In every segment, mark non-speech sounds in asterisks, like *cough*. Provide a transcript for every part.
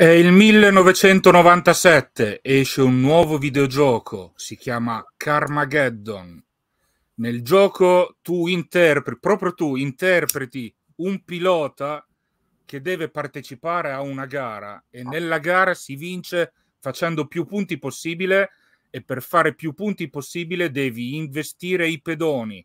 È il 1997, esce un nuovo videogioco, si chiama Carmageddon. Nel gioco tu interpreti, proprio tu interpreti un pilota che deve partecipare a una gara e nella gara si vince facendo più punti possibile e per fare più punti possibile devi investire i pedoni.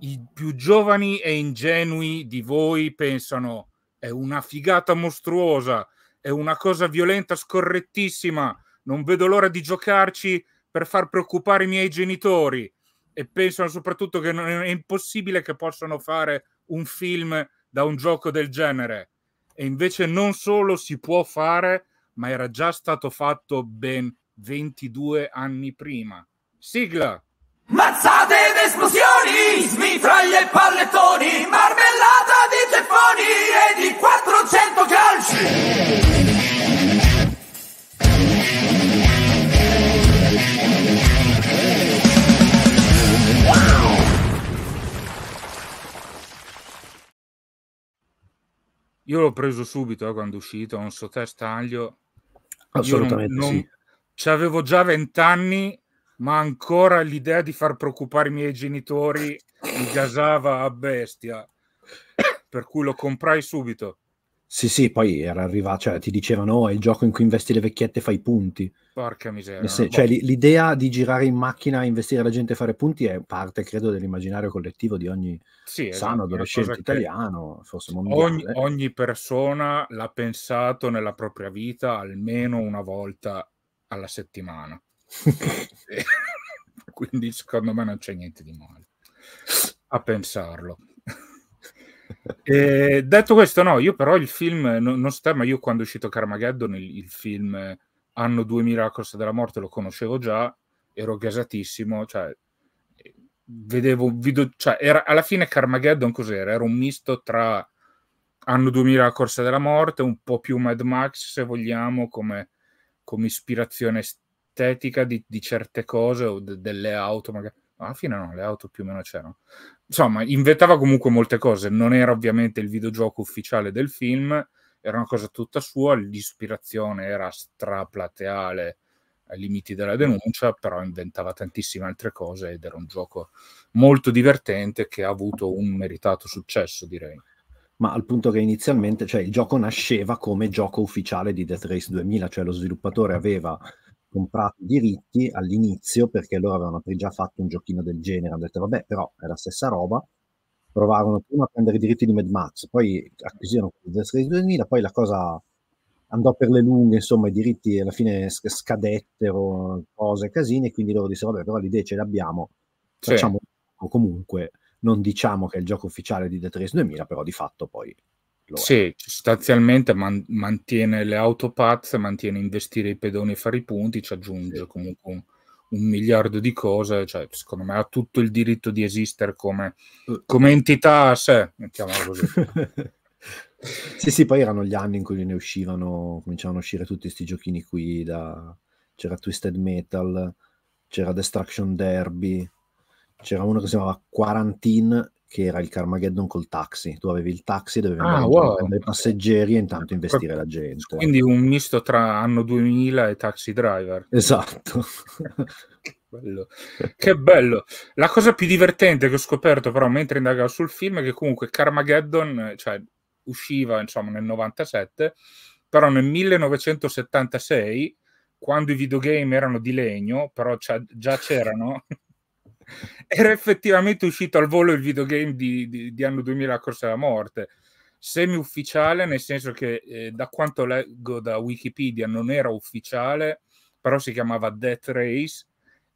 I più giovani e ingenui di voi pensano è una figata mostruosa è una cosa violenta, scorrettissima, non vedo l'ora di giocarci per far preoccupare i miei genitori e pensano soprattutto che è impossibile che possano fare un film da un gioco del genere. E invece non solo si può fare, ma era già stato fatto ben 22 anni prima. Sigla! Mazzate ed esplosioni, smitraglie e pallettoni, marmellata di ceffoni e di 400 calci! Io l'ho preso subito eh, quando è uscito, non so te Staglio. Assolutamente non, non... sì. Cioè, avevo già vent'anni, ma ancora l'idea di far preoccupare i miei genitori mi gasava a bestia. Per cui lo comprai subito. Sì, sì, poi era arrivato, cioè ti dicevano, oh, è il gioco in cui investi le vecchiette e fai punti. Porca miseria. Se, cioè, boh. l'idea di girare in macchina e investire la gente e fare punti è parte, credo, dell'immaginario collettivo di ogni sì, esatto, sano adolescente italiano, forse mondiale. Ogni, ogni persona l'ha pensato nella propria vita almeno una volta alla settimana. *laughs* *laughs* Quindi secondo me non c'è niente di male a pensarlo. Eh, detto questo, no, io però il film, no, non so ma io quando è uscito Carmageddon, il, il film eh, anno 2000 la corsa della morte lo conoscevo già, ero gasatissimo, cioè eh, vedevo video, cioè era, alla fine Carmageddon cos'era? Era un misto tra anno 2000 la corsa della morte, un po' più Mad Max se vogliamo, come, come ispirazione estetica di, di, certe cose o de, delle auto magari alla fine no, le auto più o meno c'erano. Insomma, inventava comunque molte cose, non era ovviamente il videogioco ufficiale del film, era una cosa tutta sua, l'ispirazione era straplateale ai limiti della denuncia, però inventava tantissime altre cose ed era un gioco molto divertente che ha avuto un meritato successo, direi. Ma al punto che inizialmente, cioè il gioco nasceva come gioco ufficiale di Death Race 2000, cioè lo sviluppatore aveva comprato i diritti all'inizio perché loro avevano già fatto un giochino del genere, hanno detto vabbè però è la stessa roba, provarono prima a prendere i diritti di Mad Max, poi acquisirono quelli del Race 2000, poi la cosa andò per le lunghe, insomma i diritti alla fine scadettero, cose, casine, quindi loro dissero vabbè però l'idea ce l'abbiamo, facciamo sì. comunque, non diciamo che è il gioco ufficiale di Death Race 2000, però di fatto poi lo sì, è. sostanzialmente man mantiene le auto pazze, mantiene investire i pedoni e fare i punti, ci aggiunge sì. comunque un, un, miliardo di cose, cioè, secondo me ha tutto il diritto di esistere come, eh, come eh. entità a sé, mettiamola così. *laughs* sì, sì, poi erano gli anni in cui ne uscivano, cominciavano a uscire tutti questi giochini qui, da... c'era Twisted Metal, c'era Destruction Derby, c'era uno che si chiamava Quarantine che era il Carmageddon col taxi. Tu avevi il taxi, dovevi ah, wow. i passeggeri e intanto eh, investire Quindi la gente. Quindi un misto tra anno 2000 e taxi driver. Esatto. *laughs* bello. che bello. La cosa più divertente che ho scoperto però mentre indagavo sul film è che comunque Carmageddon cioè, usciva insomma, nel 97, però nel 1976 quando i videogame erano di legno, però già c'erano era effettivamente uscito al volo il videogame di, di, di anno 2000 Corsa della Morte semi-ufficiale nel senso che eh, da quanto leggo da Wikipedia non era ufficiale però si chiamava Death Race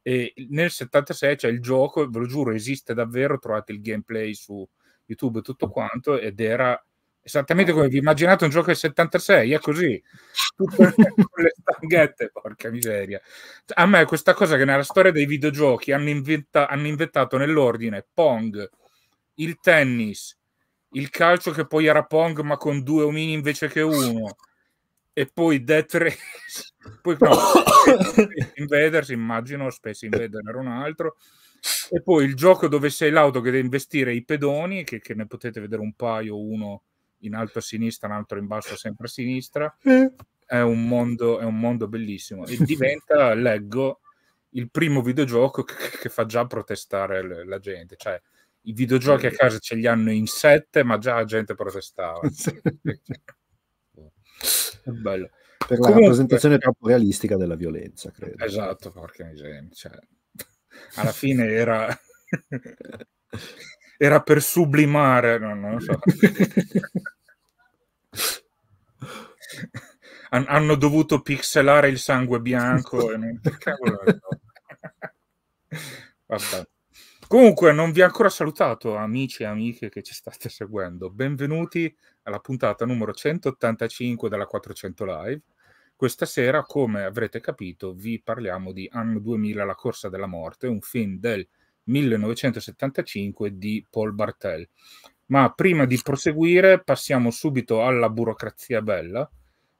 e nel 76 c'è cioè, il gioco ve lo giuro esiste davvero trovate il gameplay su YouTube tutto quanto ed era Esattamente come vi immaginate un gioco del 76, è così, tutto con le stanghette, porca miseria. A me questa cosa che nella storia dei videogiochi hanno, inventa- hanno inventato nell'ordine Pong, il tennis, il calcio che poi era Pong ma con due omini invece che uno, e poi Death Race, poi no, Space Invaders, immagino, Space Invaders era un altro, e poi il gioco dove sei l'auto che deve investire i pedoni, che, che ne potete vedere un paio, uno in alto a sinistra, un altro in basso sempre a sinistra. È un mondo, è un mondo bellissimo e diventa, leggo, il primo videogioco che, che fa già protestare le, la gente. Cioè, i videogiochi a casa ce li hanno in sette, ma già la gente protestava. *laughs* è bello. Per la Comunque, rappresentazione troppo realistica della violenza, credo. Esatto, porca miseria. Cioè, alla fine era... *laughs* era per sublimare, no, non lo so. *laughs* An- hanno dovuto pixelare il sangue bianco. non... Comunque, non vi ho ancora salutato, amici e amiche che ci state seguendo. Benvenuti alla puntata numero 185 della 400 Live. Questa sera, come avrete capito, vi parliamo di Anno 2000, La corsa della morte, un film del 1975 di Paul Bartel. Ma prima di proseguire passiamo subito alla burocrazia bella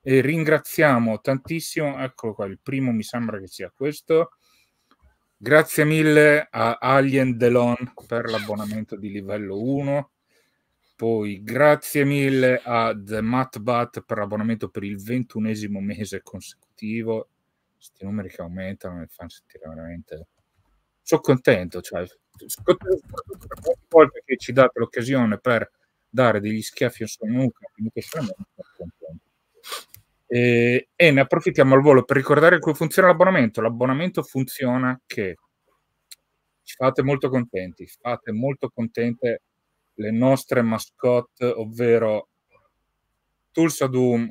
e ringraziamo tantissimo, eccolo qua, il primo mi sembra che sia questo. Grazie mille a Alien Delon per l'abbonamento di livello 1. Poi grazie mille a The Matbat per l'abbonamento per il ventunesimo mese consecutivo. Questi numeri che aumentano mi fanno sentire veramente sono contento, cioè, volta che ci date l'occasione per dare degli schiaffi a Sonuca, comunque sono contento. E, e, ne approfittiamo al volo per ricordare come funziona l'abbonamento. L'abbonamento funziona che ci fate molto contenti, fate molto contente le nostre mascotte, ovvero Tulsa Doom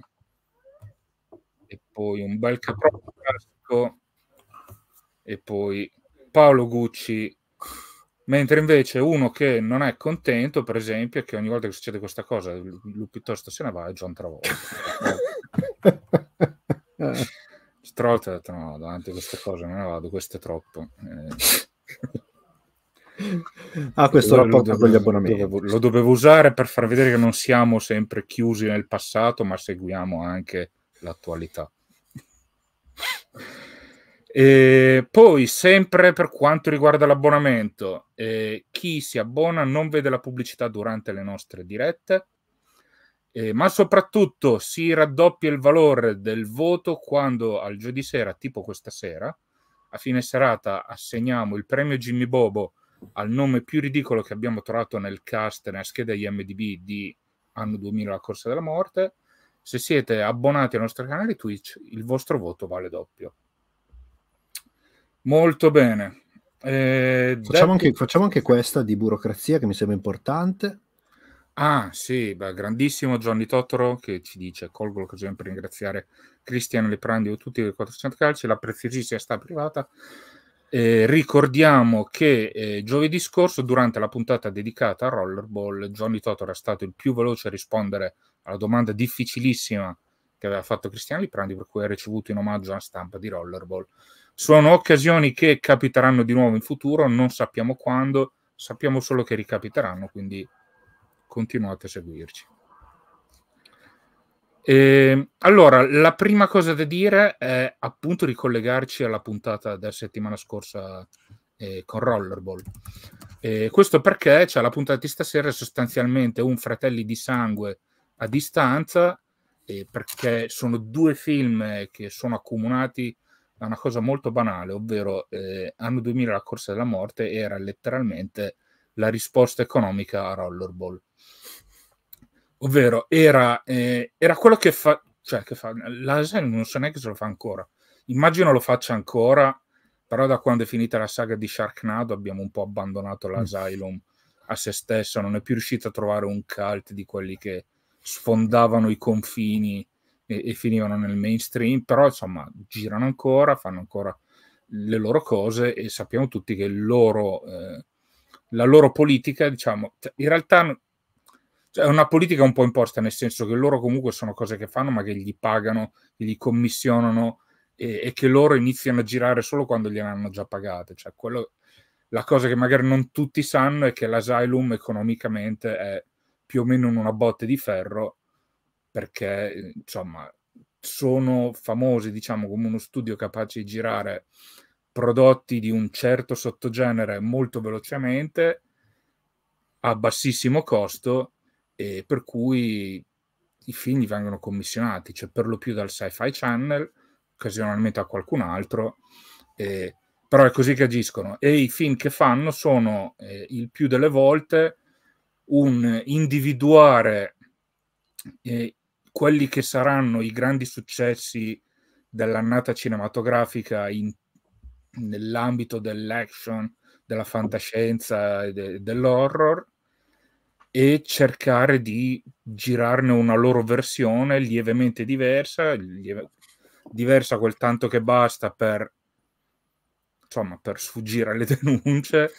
e poi un bel caprocco e poi Paolo Gucci, mentre invece uno che non è contento, per esempio, è che ogni volta che succede questa cosa, lui piuttosto se ne va, è John Travolta. *laughs* Travolta ha detto no, davanti a queste cose non ne vado, questo è troppo. Eh. Ah, questo rapporto dovevo, con gli abbonamenti. Dovevo, lo dovevo usare per far vedere che non siamo sempre chiusi nel passato, ma seguiamo anche l'attualità. E ehm, poi, sempre per quanto riguarda l'abbonamento, eh, chi si abbona non vede la pubblicità durante le nostre dirette, eh, ma soprattutto si raddoppia il valore del voto quando al giovedì sera, tipo questa sera, a fine serata assegniamo il premio Jimmy Bobo al nome più ridicolo che abbiamo trovato nel cast, nella scheda IMDB di anno 2000, la corsa della morte. Se siete abbonati al nostro canale Twitch, il vostro voto vale doppio. Molto bene. Eh, facciamo, anche, facciamo, anche, questa di burocrazia che mi sembra importante. Ah sì, beh, grandissimo Johnny Totoro che ci dice colgo l'occasione per ringraziare Cristian Leprandi e tutti i 400 calci, la preziosissima sta privata. Eh, ricordiamo che eh, giovedì scorso, durante la puntata dedicata a Rollerball, Johnny Totoro è stato il più veloce a rispondere alla domanda difficilissima che aveva fatto Cristiano Leprandi, per cui ha ricevuto in omaggio una stampa di Rollerball sono occasioni che capiteranno di nuovo in futuro, non sappiamo quando, sappiamo solo che ricapiteranno, quindi continuate a seguirci. E, ehm, allora, la prima cosa da dire è appunto ricollegarci alla puntata della settimana scorsa eh, con Rollerball. E eh, questo perché cioè, la puntata di stasera è sostanzialmente un fratelli di sangue a distanza, eh, perché sono due film eh, che sono accomunati da una cosa molto banale, ovvero eh, anno 2000 la corsa della morte era letteralmente la risposta economica a Rollerball. Ovvero era, eh, era quello che fa, cioè che fa, l'ASL non so neanche se lo fa ancora. Immagino lo faccia ancora, però da quando è finita la saga di Sharknado abbiamo un po' abbandonato mm. l'Asylum a se stessa, non è più riuscita a trovare un cult di quelli che sfondavano i confini e, e finivano nel mainstream, però insomma girano ancora, fanno ancora le loro cose e sappiamo tutti che loro, eh, la loro politica, diciamo, cioè, in realtà cioè, è una politica un po' imposta, nel senso che loro comunque sono cose che fanno, ma che gli pagano, che gli commissionano e, e che loro iniziano a girare solo quando gliele hanno già pagate. Cioè, quello, la cosa che magari non tutti sanno è che l'asylum economicamente è più o meno in una botte di ferro perché eh, insomma sono famosi diciamo come uno studio capace di girare prodotti di un certo sottogenere molto velocemente a bassissimo costo e per cui i film vengono commissionati, cioè per lo più dal Sci-Fi Channel, occasionalmente a qualcun altro, eh, però è così che agiscono. E i film che fanno sono eh, il più delle volte un individuare eh, quelli che saranno i grandi successi dell'annata cinematografica in, nell'ambito dell'action, della fantascienza e de, dell'horror e cercare di girarne una loro versione lievemente diversa, lieve, diversa quel tanto che basta per, insomma, per sfuggire alle denunce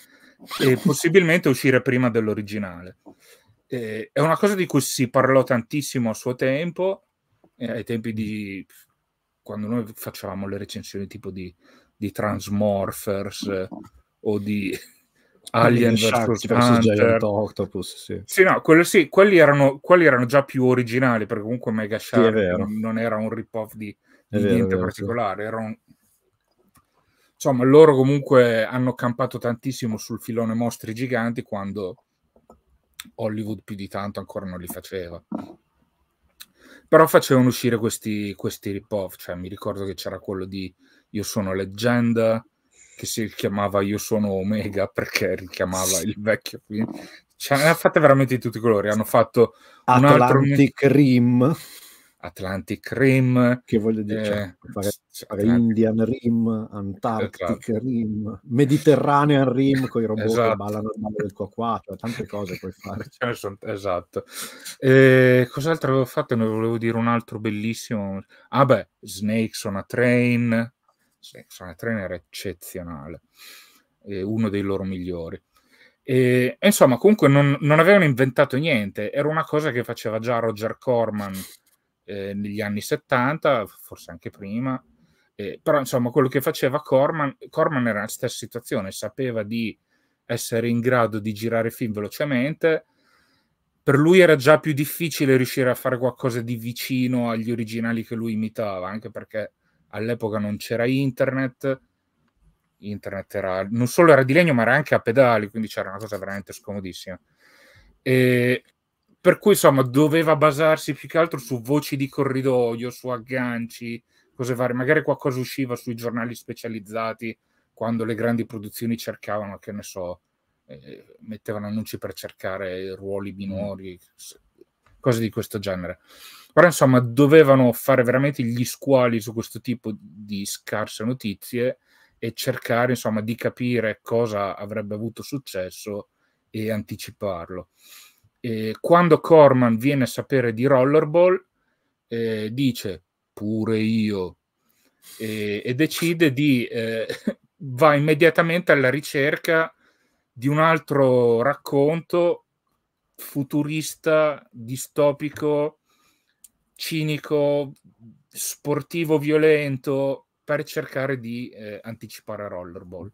e possibilmente uscire prima dell'originale eh, è una cosa di cui si parlò tantissimo a suo tempo, eh, ai tempi di quando noi facevamo le recensioni tipo di, di Transmorphers eh, o di *laughs* Alien vs. Giant Octopus. Sì, sì no, quello, sì, quelli erano, quelli erano già più originali perché comunque Mega Shark sì, non, non, era un rip-off di, di vero, niente vero, particolare, era un, insomma, loro comunque hanno campato tantissimo sul filone mostri giganti quando Hollywood più di tanto ancora non li faceva. Però facevano uscire questi, questi rip-off, cioè mi ricordo che c'era quello di Io sono leggenda, che si chiamava Io sono Omega *laughs* perché richiamava il vecchio film. Cioè, ne ha fatte veramente di tutti i colori. Hanno fatto Atlantic altro... Rim. Atlantic Rim. Che voglio dire, cioè, eh, fare, fare Indian Rim, Antarctic esatto. Rim, Mediterranean Rim con i robot esatto. che ballano il ballo del coacuato, cioè, tante cose puoi fare. *laughs* Cioè, esatto. Eh, cos'altro avevo fatto? Ne volevo dire un altro bellissimo. Ah beh, Snakes on a Train. Snakes on a Train era eccezionale. Eh, uno dei loro migliori. E, insomma, comunque non, non avevano inventato niente, era una cosa che faceva già Roger Corman eh, negli anni 70, forse anche prima, eh, però insomma quello che faceva Corman, Corman era la stessa situazione, sapeva di essere in grado di girare film velocemente, per lui era già più difficile riuscire a fare qualcosa di vicino agli originali che lui imitava, anche perché all'epoca non c'era internet, internet era, non solo era di legno ma era anche a pedali, quindi c'era una cosa veramente scomodissima. E per cui insomma doveva basarsi più che altro su voci di corridoio, su agganci, cose varie. Magari qualcosa usciva sui giornali specializzati quando le grandi produzioni cercavano, che ne so, eh, mettevano annunci per cercare ruoli mm. minori, cose di questo genere. Però insomma dovevano fare veramente gli squali su questo tipo di scarse notizie e cercare insomma di capire cosa avrebbe avuto successo e anticiparlo eh, quando Corman viene a sapere di Rollerball, eh, dice pure io e, e decide di eh, *laughs* va immediatamente alla ricerca di un altro racconto futurista, distopico, cinico, sportivo, violento per cercare di eh, anticipare Rollerball.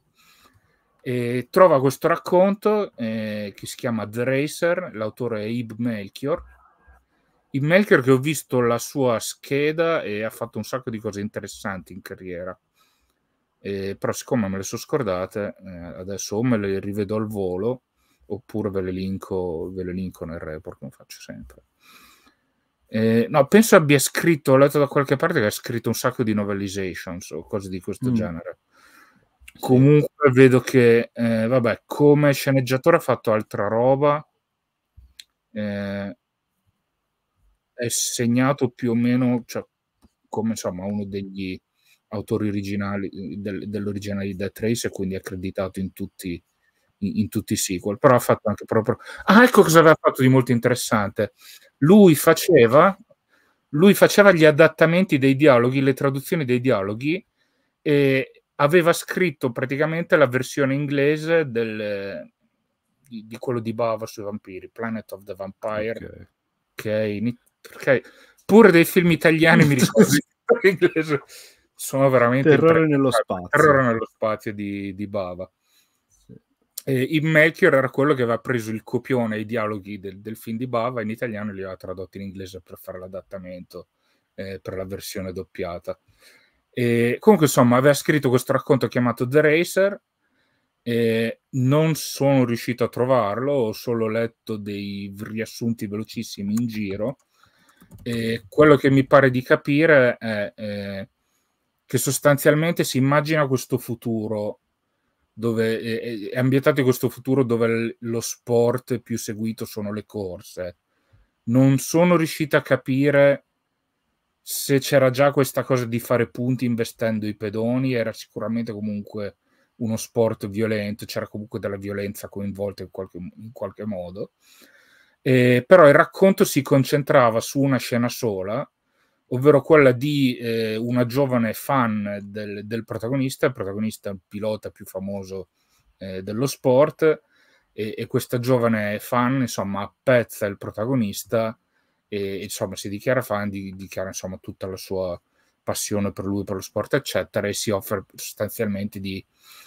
E trova questo racconto eh, che si chiama The Racer, l'autore è Ib Melchior. Ib Melchior che ho visto la sua scheda e ha fatto un sacco di cose interessanti in carriera. Eh, però siccome me le sono scordate, eh, adesso o me le rivedo al volo oppure ve le linko, ve le linko nel report come faccio sempre. Eh, no, penso abbia scritto, ho letto da qualche parte che ha scritto un sacco di novelizations o cose di questo mm. genere. Comunque vedo che, eh, vabbè, come sceneggiatore ha fatto altra roba. Eh, è segnato più o meno cioè, come insomma uno degli autori originali eh, del, dell'originale di Death Trace e quindi è accreditato in tutti, in tutti i sequel però ha fatto anche proprio ah ecco cosa aveva fatto di molto interessante lui faceva lui faceva gli adattamenti dei dialoghi le traduzioni dei dialoghi e, aveva scritto praticamente la versione inglese del, di, di, quello di Bava sui vampiri, Planet of the Vampire, okay. che perché pure dei film italiani mi *laughs* ricordo l'inglese sono veramente Terrore nello spazio. Terrore nello spazio di, di Bava. E il Melchior era quello che aveva preso il copione e i dialoghi del, del, film di Bava in italiano e li aveva tradotti in inglese per fare l'adattamento eh, per la versione doppiata. E comunque, insomma, aveva scritto questo racconto chiamato The Racer. E non sono riuscito a trovarlo, ho solo letto dei riassunti velocissimi in giro. E quello che mi pare di capire è, è eh, che sostanzialmente si immagina questo futuro dove eh, eh, è, ambientato in questo futuro dove lo sport più seguito sono le corse. Non sono riuscito a capire se c'era già questa cosa di fare punti investendo i pedoni, era sicuramente comunque uno sport violento, c'era comunque della violenza coinvolta in qualche, in qualche modo. Eh, però il racconto si concentrava su una scena sola, ovvero quella di eh, una giovane fan del, del, protagonista, il protagonista è il pilota più famoso eh, dello sport, e, e, questa giovane fan, insomma, appezza il protagonista e insomma si dichiara fan, dichiara insomma tutta la sua passione per lui, per lo sport eccetera e si offre sostanzialmente di,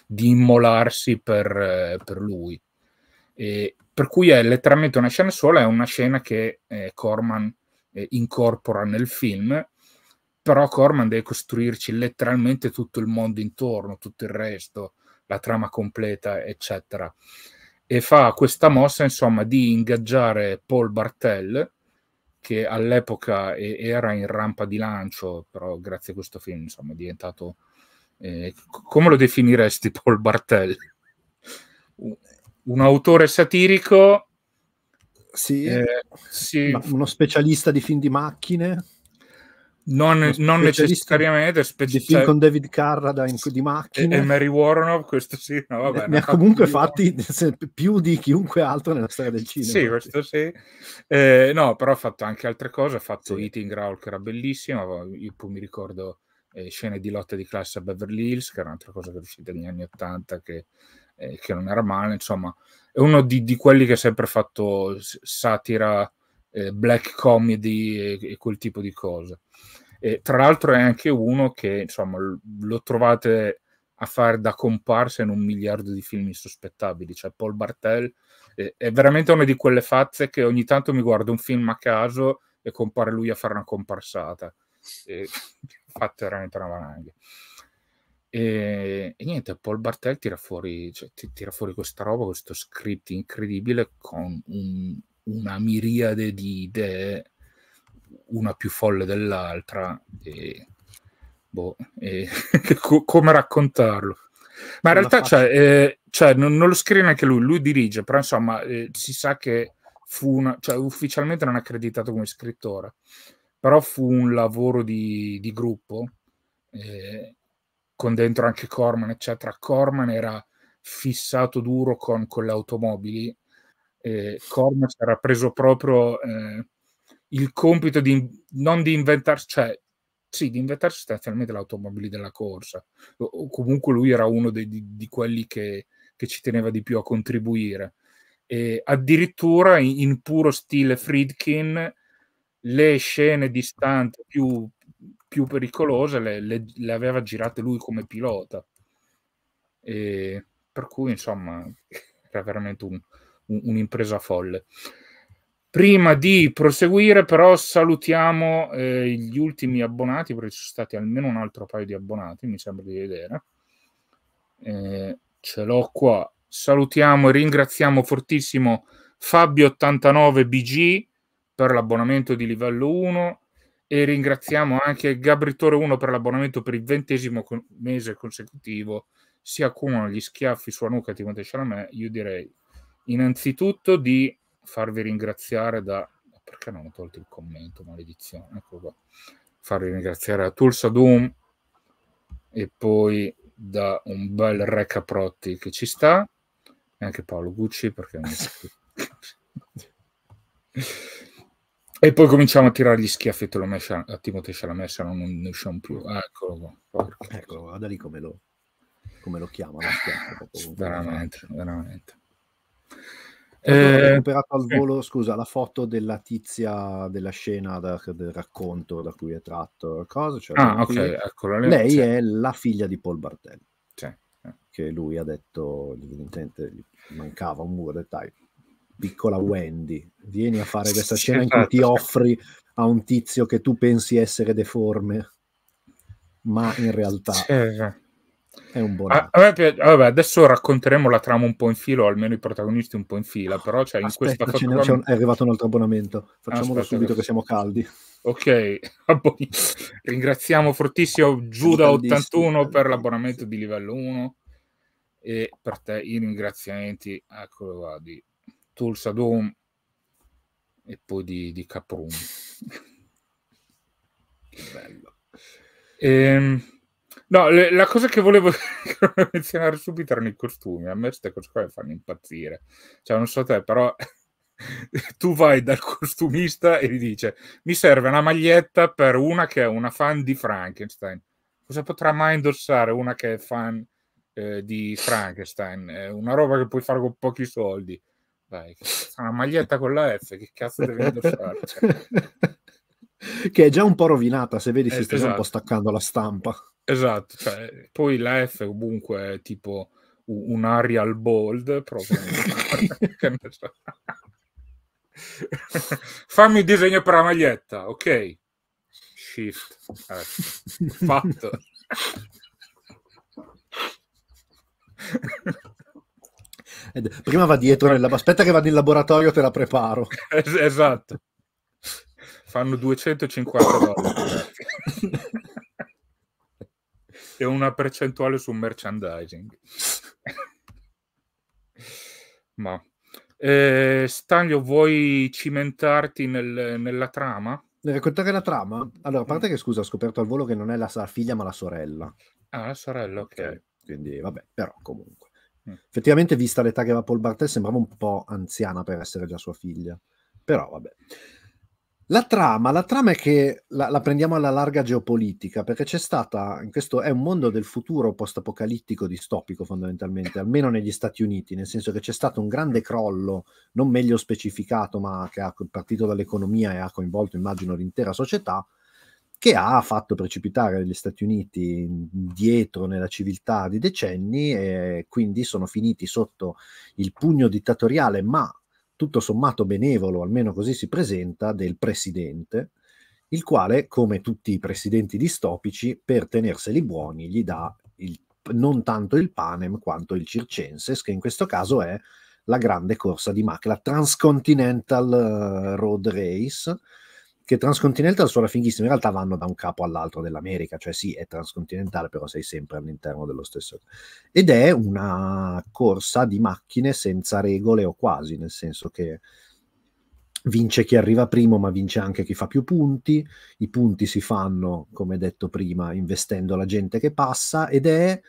di immolarsi per, eh, per lui. E, per cui è letteralmente una scena sola, è una scena che eh, Corman eh, incorpora nel film, però Corman deve costruirci letteralmente tutto il mondo intorno, tutto il resto, la trama completa, eccetera. E fa questa mossa, insomma, di ingaggiare Paul Bartel, che all'epoca era in rampa di lancio, però grazie a questo film insomma, è diventato... Eh, come lo definiresti *laughs* Paul Bartelli? Un autore satirico? Sì, eh, sì. uno specialista di film di macchine? non, non necessariamente specific... film cioè con David Carrada di macchine e, e Mary Warnoff questo sì no, vabbè, ne, ha comunque più... fatti più di chiunque altro nella storia del cinema sì questo sì eh, no però ha fatto anche altre cose ha fatto sì. Eating Growl che era bellissimo io poi mi ricordo eh, scene di lotta di classe a Beverly Hills che era un'altra cosa che è uscita negli anni 80 che, eh, che non era male insomma è uno di, di quelli che ha sempre fatto satira eh, black comedy e, e quel tipo di cose e, tra l'altro è anche uno che insomma, lo trovate a fare da comparsa in un miliardo di film insospettabili. Cioè, Paul Bartel è veramente una di quelle fazze che ogni tanto mi guardo un film a caso e compare lui a fare una comparsata. E, *laughs* fatto veramente una valanga. E, e, niente, Paul Bartel tira fuori, cioè, tira fuori questa roba, questo script incredibile con un, una miriade di idee una più folle dell'altra e, boh, e *laughs* come raccontarlo. Ma in realtà cioè, eh, cioè, non, non, lo scrive neanche lui, lui dirige, però insomma eh, si sa che fu una, cioè, ufficialmente non è accreditato come scrittore, però fu un lavoro di, di gruppo eh, con dentro anche Corman, eccetera. Corman era fissato duro con, con le automobili. Eh, Corman si era preso proprio eh, il compito di non di inventarsi, cioè sì, di inventarsi sostanzialmente l'automobile della corsa, o, o, comunque lui era uno dei, di, di, quelli che, che, ci teneva di più a contribuire. E addirittura in, in puro stile Friedkin, le scene distanti più, più pericolose le, le, le, aveva girate lui come pilota. E per cui, insomma, *laughs* era veramente un, un, un'impresa folle. Prima di proseguire, però, salutiamo eh, gli ultimi abbonati, perché ci sono stati almeno un altro paio di abbonati, mi sembra di vedere. Eh, ce l'ho qua. Salutiamo e ringraziamo fortissimo Fabio89BG per l'abbonamento di livello 1 e ringraziamo anche Gabritore1 per l'abbonamento per il ventesimo con- mese consecutivo. Si accumulano gli schiaffi sulla nuca ti contesciano a me, io direi innanzitutto di farvi ringraziare da... Perché non ho tolto il commento, maledizione? Ecco qua. Farvi ringraziare a Tulsa Doom e poi da un bel Re Caprotti che ci sta, e anche Paolo Gucci perché non E poi cominciamo a tirare gli schiaffi te lo a Timothée Chalamet, se no non ne usciamo più. Ah, eccolo qua. Eccolo, guarda lì come lo, come lo chiama. veramente, veramente. Eh, ho recuperato al volo, scusa, la foto della tizia della scena da, del racconto da cui è tratto. Cosa, cioè, ah, ok, eccola. Lei c'è. è la figlia di Paul Bartelli. C'è. Che lui ha detto, evidentemente, mancava un muro, dai, piccola Wendy, vieni a fare questa sì, scena in cui ti esatto. offri a un tizio che tu pensi essere deforme, ma in realtà... C'è è un buon. A, a piace, vabbè, adesso racconteremo la trama un po' in filo, almeno i protagonisti un po' in fila, però cioè, in Aspetta, questa fatua... un, è arrivato un altro abbonamento. Facciamolo Aspetta, subito adesso. che siamo caldi. Ok, *laughs* ringraziamo fortissimo Giuda81 per l'abbonamento di livello 1 e per te i ringraziamenti, eccolo qua, di Tulsa Doom e poi di, di Caprum. *laughs* Bello. Ehm, No, le, la cosa *laughs* che volevo menzionare subito erano i costumi. A me queste cose qua mi fanno impazzire. Cioè, non so te, però *laughs* tu vai dal costumista e gli dice mi serve una maglietta per una che è una fan di Frankenstein. Cosa potrà mai indossare una che è fan eh, di Frankenstein? È una roba che puoi fare con pochi soldi. Dai, una maglietta con la F, che cazzo devi indossare? Cioè, *laughs* che è già un po' rovinata, se vedi eh, si sta esatto. un po' esatto. staccando la stampa. Esatto, cioè, poi la F comunque è tipo un Arial Bold, proprio. *laughs* Fammi un disegno per la maglietta, ok? Shift. Eh. Fatto. Prima va dietro, nella... aspetta che vado in laboratorio, te la preparo. Es- esatto fanno 250 dollari e una percentuale sul merchandising. Ma eh, Stanlio, vuoi cimentarti nel, nella trama? Nel raccontare la trama? Allora, a mm. parte che scusa, ho scoperto al volo che non è la, la figlia, ma la sorella. Ah, la sorella, ok. Quindi vabbè, però comunque. Mm. Effettivamente, vista l'età che aveva Paul Bartel, sembrava un po' anziana per essere già sua figlia. Però vabbè. La trama, la trama è che la, la, prendiamo alla larga geopolitica, perché c'è stata, in questo è un mondo del futuro post-apocalittico distopico fondamentalmente, almeno negli Stati Uniti, nel senso che c'è stato un grande crollo, non meglio specificato, ma che ha partito dall'economia e ha coinvolto, immagino, l'intera società, che ha fatto precipitare gli Stati Uniti indietro nella civiltà di decenni e quindi sono finiti sotto il pugno dittatoriale, ma tutto sommato benevolo, almeno così si presenta, del presidente, il quale, come tutti i presidenti distopici, per tenerseli buoni gli dà il, non tanto il panem quanto il circenses, che in questo caso è la grande corsa di macchina, la Transcontinental eh, Road Race, che transcontinental suona fighissimo, in realtà vanno da un capo all'altro dell'America, cioè sì, è transcontinentale, però sei sempre all'interno dello stesso. Ed è una corsa di macchine senza regole o quasi, nel senso che vince chi arriva primo, ma vince anche chi fa più punti, i punti si fanno, come detto prima, investendo la gente che passa ed è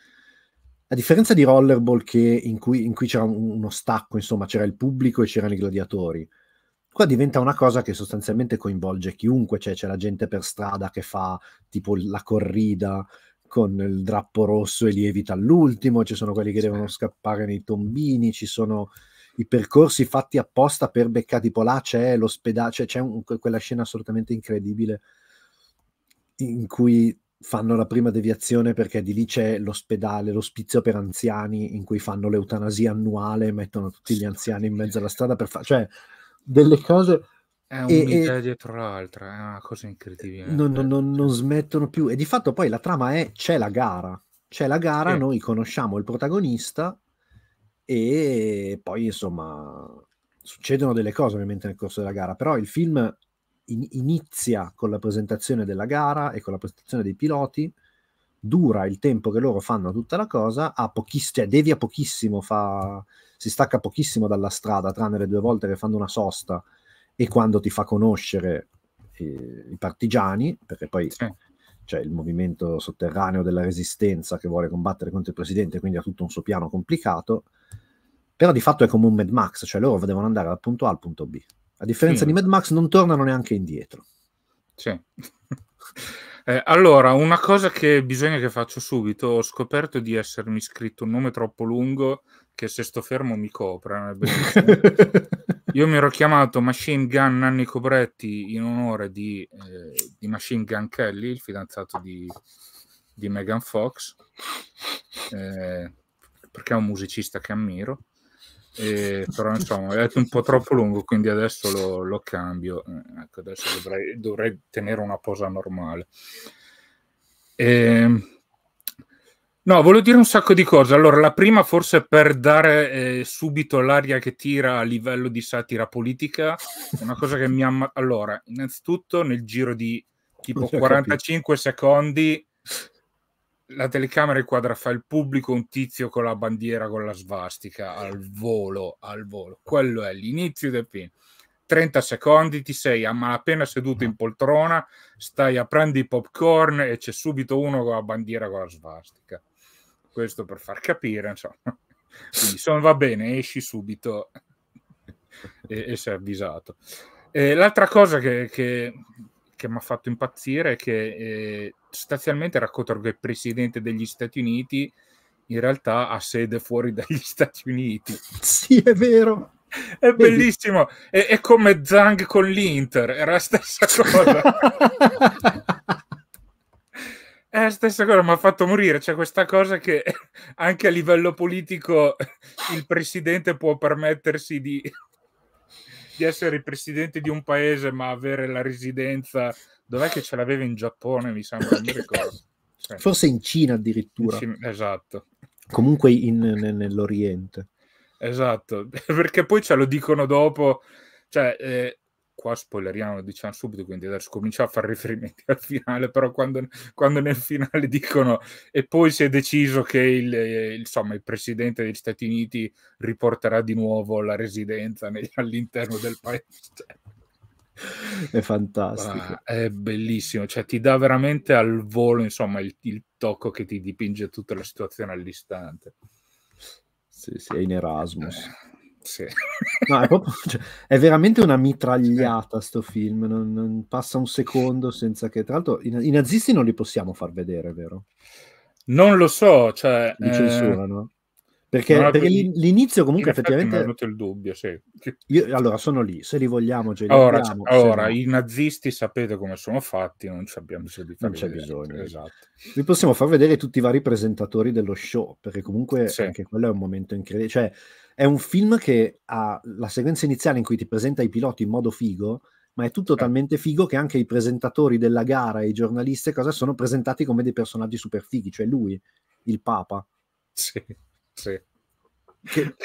a differenza di Rollerball che, in, cui, in cui c'era uno stacco, insomma c'era il pubblico e c'erano i gladiatori, qua diventa una cosa che sostanzialmente coinvolge chiunque, cioè c'è la gente per strada che fa tipo la corrida con il drappo rosso e lievita all'ultimo, ci sono quelli che devono scappare nei tombini, ci sono i percorsi fatti apposta per beccare tipo là c'è l'ospedale, c'è, cioè c'è un, quella scena assolutamente incredibile in cui fanno la prima deviazione perché di lì c'è l'ospedale, l'ospizio per anziani in cui fanno l'eutanasia annuale e mettono tutti gli anziani in mezzo alla strada per fare... Cioè, delle cose è un'idea e, dietro l'altra, è una cosa incredibile. Non, non, non, non, smettono più. E di fatto poi la trama è c'è la gara. C'è la gara, sì. noi conosciamo il protagonista e poi insomma succedono delle cose ovviamente nel corso della gara, però il film in- inizia con la presentazione della gara e con la presentazione dei piloti, dura il tempo che loro fanno tutta la cosa, a pochissimo, cioè devia pochissimo, fa si stacca pochissimo dalla strada, tranne le due volte che fanno una sosta e quando ti fa conoscere eh, i partigiani, perché poi sì. c'è il movimento sotterraneo della resistenza che vuole combattere contro il presidente, quindi ha tutto un suo piano complicato, però di fatto è come un Mad Max, cioè loro devono andare dal punto A al punto B. A differenza sì. di Mad Max non tornano neanche indietro. Sì. *laughs* Eh, allora, una cosa che bisogna che faccio subito, ho scoperto di essermi scritto un nome troppo lungo che se sto fermo mi copre. *laughs* Io mi ero chiamato Machine Gun Nanni Cobretti in onore di, eh, di Machine Gun Kelly, il fidanzato di, di Megan Fox, eh, perché è un musicista che ammiro. E, però insomma, è un po' troppo lungo, quindi adesso lo, lo cambio. Eh, ecco, adesso dovrei, dovrei, tenere una posa normale. E, ehm, no, volevo dire un sacco di cose. Allora, la prima forse per dare eh, subito l'aria che tira a livello di satira politica, una cosa che mi ha... Allora, innanzitutto nel giro di tipo 45 secondi la telecamera inquadra fa il pubblico un tizio con la bandiera con la svastica al volo, al volo. Quello è l'inizio del film. 30 secondi, ti sei a malapena seduto in poltrona, stai a prendere i popcorn e c'è subito uno con la bandiera con la svastica. Questo per far capire, insomma. Quindi sono, va bene, esci subito e, e sei avvisato. Eh, l'altra cosa che, che, che mi ha fatto impazzire è che eh, sostanzialmente raccontano che il presidente degli Stati Uniti in realtà ha sede fuori *laughs* dagli Stati Uniti. Sì, è vero. È Vedi. bellissimo. È, è, come Zang con l'Inter, è la stessa cosa. è la stessa cosa, mi ha fatto morire. C'è questa cosa che *laughs* anche a livello politico il presidente può permettersi di di essere il presidente di un paese ma avere la residenza dov'è che ce l'aveva in Giappone mi sembra non mi ricordo cioè, forse in Cina addirittura in Cina, esatto comunque in, nell'Oriente esatto *laughs* perché poi ce lo dicono dopo cioè eh, qua spoileriamo, diciamo subito, quindi adesso cominciamo a fare riferimenti *laughs* al finale, però quando, quando nel finale dicono e poi si è deciso che il, eh, insomma, il presidente degli Stati Uniti riporterà di nuovo la residenza negli, all'interno del *laughs* paese. È fantastico. Ah, è bellissimo, cioè ti dà veramente al volo insomma, il, il tocco che ti dipinge tutta la situazione all'istante. Sì, sì, è in Erasmus. Eh sì. *laughs* No, è, proprio, cioè, è, veramente una mitragliata sto film, non, non, passa un secondo senza che... Tra l'altro i, i, nazisti non li possiamo far vedere, vero? Non lo so, cioè... Li eh... censurano? Perché, no, perché quindi, l'inizio comunque effettivamente... Mi è venuto il dubbio, sì. Io, allora, sono lì, se li vogliamo, ce li Ora, abbiamo, cioè, ora no... i nazisti sapete come sono fatti, non ci abbiamo bisogno di Non c'è vedere, bisogno. Esatto. Vi possiamo far vedere tutti i vari presentatori dello show, perché comunque sì. anche quello è un momento incredibile. Cioè, è un film che ha la sequenza iniziale in cui ti presenta i piloti in modo figo, ma è tutto sì. talmente figo che anche i presentatori della gara e i giornalisti cosa sono presentati come dei personaggi super fighi, cioè lui, il Papa. Sì sì. Che...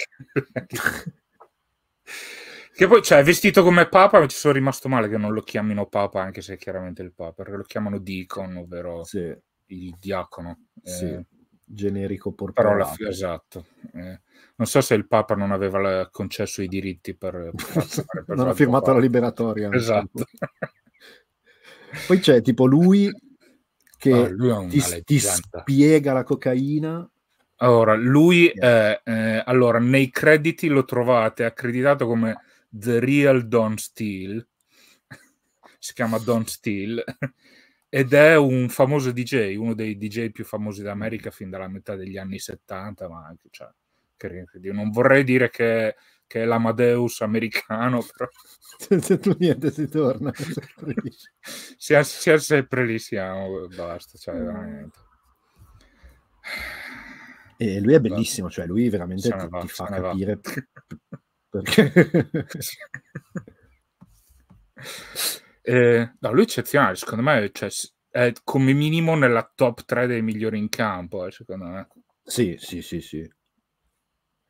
che... poi, cioè, vestito come Papa, ci sono rimasto male che non lo chiamino Papa, anche se è chiaramente il Papa, perché lo chiamano Deacon, ovvero sì. il diacono. Eh. Sì. Eh, generico portavoce. Parola esatto. Eh, non so se il Papa non aveva la, concesso i diritti per... per, *laughs* non ha firmato la liberatoria. Esatto. Poi c'è tipo lui *laughs* ah, che oh, lui ti, ti spiega la cocaina allora, lui è, eh, eh, allora, nei crediti lo trovate accreditato come The Real Don Steel, *laughs* si chiama Don Steel, *laughs* ed è un famoso DJ, uno dei DJ più famosi d'America fin dalla metà degli anni 70, ma anche, cioè, non vorrei dire che, che è l'Amadeus americano, *laughs* però... Se tu niente si torna. Siamo sempre lì, siamo, basta, cioè, veramente e lui è bellissimo, cioè lui veramente ti, va, ti, fa capire *laughs* perché... eh, no, lui è eccezionale, secondo me cioè, è come minimo nella top 3 dei migliori in campo, eh, secondo me. Sì, sì, sì, sì.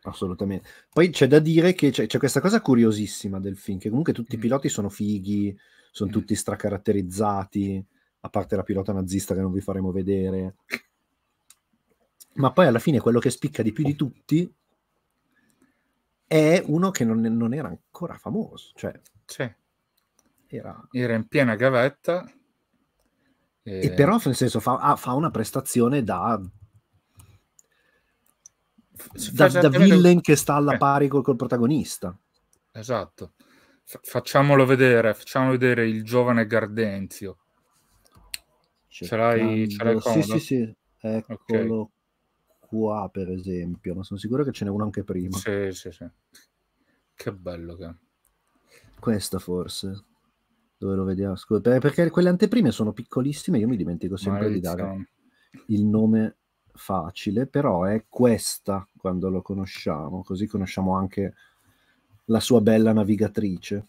Assolutamente. Poi c'è da dire che c'è, c'è questa cosa curiosissima del film, che comunque tutti mm. i piloti sono fighi, sono mm. tutti stracaratterizzati, a parte la pilota nazista che non vi faremo vedere ma poi alla fine quello che spicca di più di tutti è uno che non, non era ancora famoso, cioè sì. era... era... in piena gavetta. E... e però, nel senso, fa, ah, fa una prestazione da da, da villain che sta alla eh. pari col, col protagonista. Esatto. F- facciamolo vedere, facciamo vedere il giovane Gardenzio. Ce l'hai, ce l'hai Sì, sì, sì. Eccolo okay qua, per esempio, ma sono sicuro che ce n'è uno anche prima. Sì, sì, sì. Che bello che... Questa forse. Dove lo vediamo? Ascolta, eh, perché quelle anteprime sono piccolissime, io mi dimentico sempre Maledizione. di dare il nome facile, però è questa quando lo conosciamo, così conosciamo anche la sua bella navigatrice.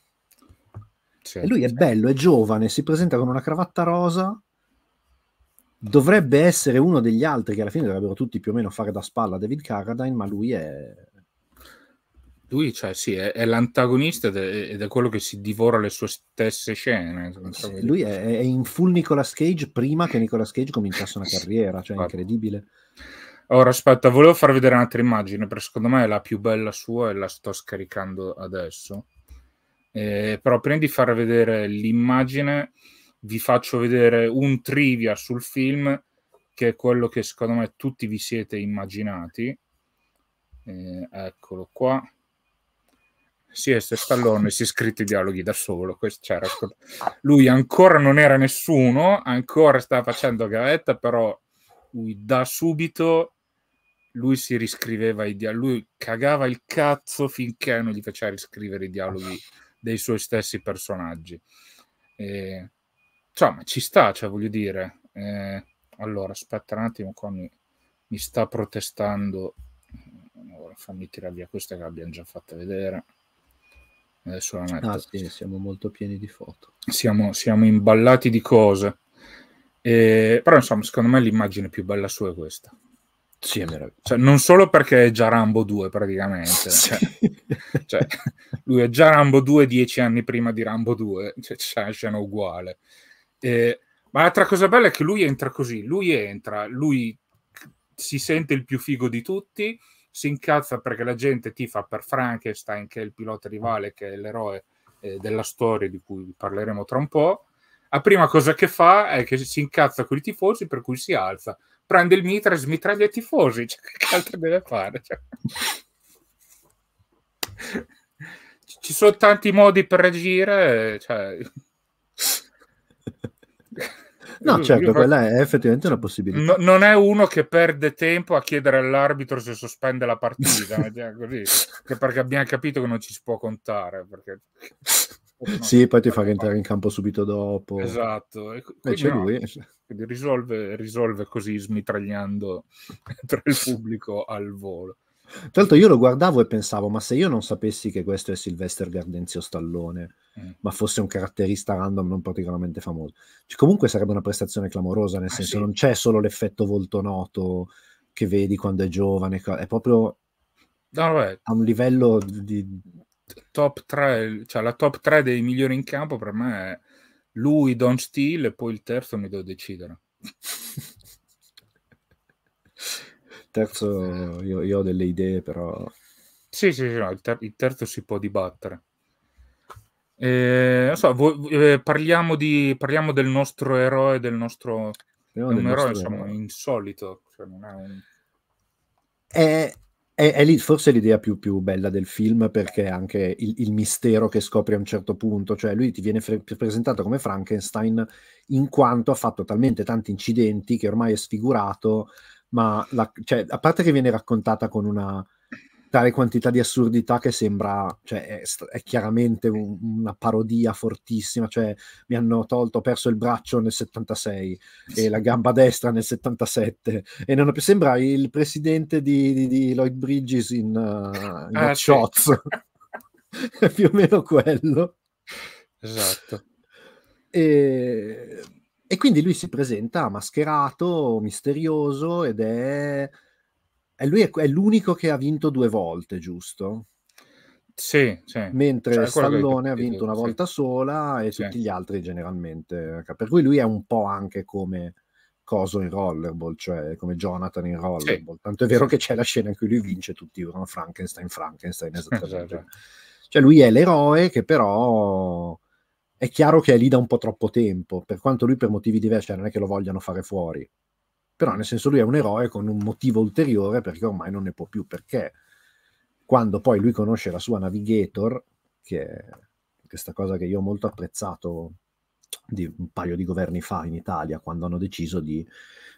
Certo. E lui è bello, è giovane, si presenta con una cravatta rosa dovrebbe essere uno degli altri che alla fine dovrebbero tutti più o meno fare da spalla David Carradine, ma lui è... Lui cioè, sì, è, è l'antagonista ed è, ed è, quello che si divora le sue stesse scene. Sì, lui è, è, in full Nicolas Cage prima che Nicolas Cage cominciasse una carriera, cioè Guarda. incredibile. Ora aspetta, volevo far vedere un'altra immagine, perché secondo me è la più bella sua e la sto scaricando adesso. Eh, però prima di far vedere l'immagine, vi faccio vedere un trivia sul film che è quello che secondo me tutti vi siete immaginati. Eh, eccolo qua. Sì, è Stallone si è scritto i dialoghi da cioè, solo. Lui ancora non era nessuno, ancora stava facendo gavetta, però lui da subito lui si riscriveva i dialoghi, lui cagava il cazzo finché non gli faceva riscrivere i dialoghi dei suoi stessi personaggi. E eh, cioè, ma ci sta, cioè, voglio dire. Eh, allora, aspetta un attimo, qua mi, mi sta protestando. Allora, fammi tirare via questa che l'abbiamo già fatta vedere. Adesso la metto. Ah, sì, siamo molto pieni di foto. Siamo, siamo imballati di cose. Eh, però, insomma, secondo me l'immagine più bella sua è questa. Sì, è meraviglioso. Cioè, non solo perché è già Rambo 2 praticamente, cioè, cioè, *laughs* lui è già Rambo 2 dieci anni prima di Rambo 2, cioè, c'è una scena uguale. Eh, ma l'altra cosa bella è che lui entra così, lui entra, lui si sente il più figo di tutti, si incazza perché la gente tifa per Frankenstein, che è il pilota rivale, che è l'eroe eh, della storia di cui parleremo tra un po'. La prima cosa che fa è che si incazza con i tifosi, per cui si alza, prende il mitra e smitraglia i tifosi. *laughs* Cioè, che altro deve fare? Cioè. *laughs* Ci sono tanti modi per agire. Eh, cioè No, certo, quella è effettivamente una cioè, possibilità. No, non è uno che perde tempo a chiedere all'arbitro se sospende la partita, così, perché abbiamo capito che non ci si può contare. Perché... *laughs* sì, poi ti fa rientrare in campo subito dopo. Esatto. E, e c'è no, lui. Risolve, risolve, così smitragliando *laughs* tra il pubblico al volo. Tra l'altro io lo guardavo e pensavo, ma se io non sapessi che questo è Sylvester Gardenzio Stallone, mm. ma fosse un caratterista random non particolarmente famoso, cioè, comunque sarebbe una prestazione clamorosa, nel ah, senso sì. non c'è solo l'effetto volto noto che vedi quando è giovane, è proprio no, vabbè. a un livello di... Top 3, cioè la top 3 dei migliori in campo per me è lui, Don Steele e poi il terzo mi devo decidere. *laughs* terzo io, io, ho delle idee, però... Sì, sì, sì no, il, ter- il, terzo si può dibattere. Eh, so, vo- eh, parliamo, di, parliamo, del nostro eroe, del nostro... No, del un nostro eroe, insomma, insolito. Cioè è, è, è, è lì, forse l'idea più, più, bella del film, perché anche il, il, mistero che scopri a un certo punto, cioè lui ti viene fre- presentato come Frankenstein in quanto ha fatto talmente tanti incidenti che ormai è sfigurato ma la, cioè, a parte che viene raccontata con una tale quantità di assurdità che sembra, cioè, è, è chiaramente un, una parodia fortissima, cioè, mi hanno tolto, ho perso il braccio nel 76 e la gamba destra nel 77 e non ho più, sembra il presidente di, di, di Lloyd Bridges in, uh, in ah, sì. *laughs* è più o meno quello. Esatto. E e quindi lui si presenta mascherato, misterioso ed è... E lui è, è l'unico che ha vinto due volte, giusto? Sì, sì. Mentre cioè, Stallone ha vinto una volta sì. sola e sì. tutti gli altri generalmente. Ecco, per cui lui è un po' anche come Coso in Rollerball, cioè come Jonathan in Rollerball. Sì. Tanto è vero che c'è la scena in cui lui vince tutti Frankenstein, Frankenstein, *laughs* esattamente. cioè lui è l'eroe che però è chiaro che è lì da un po' troppo tempo, per quanto lui per motivi diversi non è che lo vogliano fare fuori. Però nel senso lui è un eroe con un motivo ulteriore perché ormai non ne può più, perché quando poi lui conosce la sua Navigator, che è questa cosa che io ho molto apprezzato di un paio di governi fa in Italia, quando hanno deciso di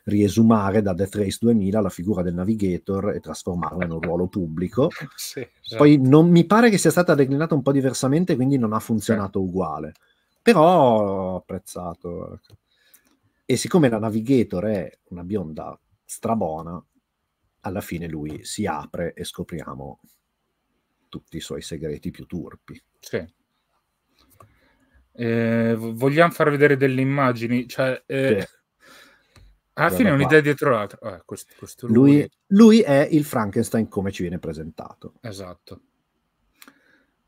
riesumare da Death Race 2000 la figura del Navigator e trasformarla in un ruolo pubblico. *laughs* Sì, esatto. Poi non, mi pare che sia stata declinata un po' diversamente, quindi non ha funzionato sì. uguale però ho apprezzato. Ecco. E siccome la Navigator è una bionda strabona, alla fine lui si apre e scopriamo tutti i suoi segreti più turpi. Sì. Eh, vogliamo far vedere delle immagini? Cioè, eh, sì. Alla fine è un'idea dietro l'altra. Eh, questo, questo lui... Lui, lui è il Frankenstein come ci viene presentato. Esatto.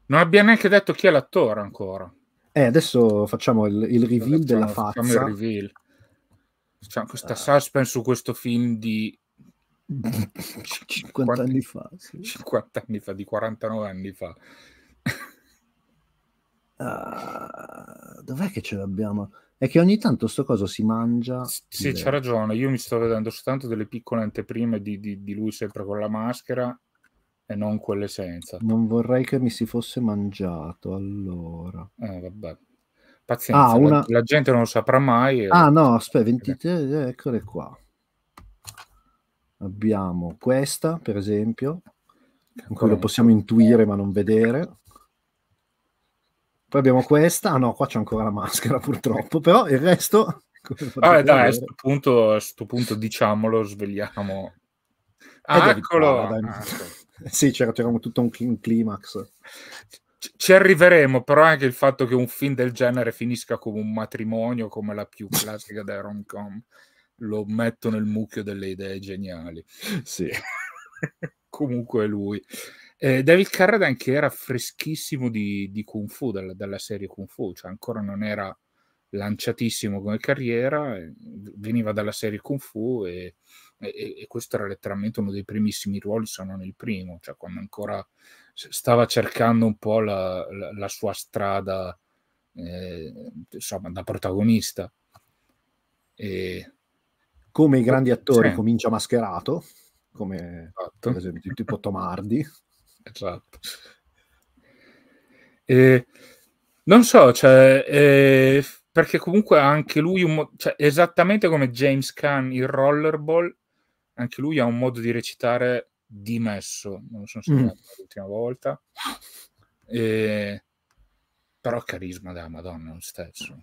Non abbia neanche detto chi è l'attore ancora. Eh, adesso facciamo il, il reveal facciamo, della faccia. Facciamo il reveal. Facciamo questa uh, suspense su questo film di 50, 50 anni fa. Sì. 50 anni fa, di 49 anni fa. uh, dov'è che ce l'abbiamo? È che ogni tanto sto coso si mangia. sì, c'ha ragione. Io mi sto vedendo soltanto delle piccole anteprime di, di, di lui sempre con la maschera e non quelle senza. Non vorrei che mi si fosse mangiato, allora. Eh, vabbè. Pazienza, ah, una... la, la, gente non lo saprà mai. E... Ah no, aspetta, 23, eh, eh, eccole qua. Abbiamo questa, per esempio, in cui lo possiamo intuire ma non vedere. Poi abbiamo questa, ah no, qua c'è ancora la maschera purtroppo, però il resto... Vabbè, dai, a questo punto, punto, diciamolo, svegliamo. eccolo! Ah, ecco. *laughs* sì, c'era, c'era tutto un, climax. ci arriveremo, però anche il fatto che un film del genere finisca come un matrimonio, come la più classica della rom-com, lo metto nel mucchio delle idee geniali. Sì. *laughs* Comunque lui. Eh, David Carradine che era freschissimo di, di Kung Fu, dalla, dalla, serie Kung Fu, cioè ancora non era lanciatissimo come carriera, eh, veniva dalla serie Kung Fu e e, e, questo era letteralmente uno dei primissimi ruoli, se non il primo, cioè quando ancora stava cercando un po' la, la, la sua strada eh, insomma, da protagonista. E... Come i grandi attori sì. comincia mascherato, come esatto. per esempio tipo Tomardi. *laughs* Esatto. E, non so, cioè, eh, perché comunque anche lui, cioè, esattamente come James Khan, il rollerball, anche lui ha un modo di recitare dimesso, non sono segnato mm. l'ultima volta, e... però carisma della Madonna lo stesso.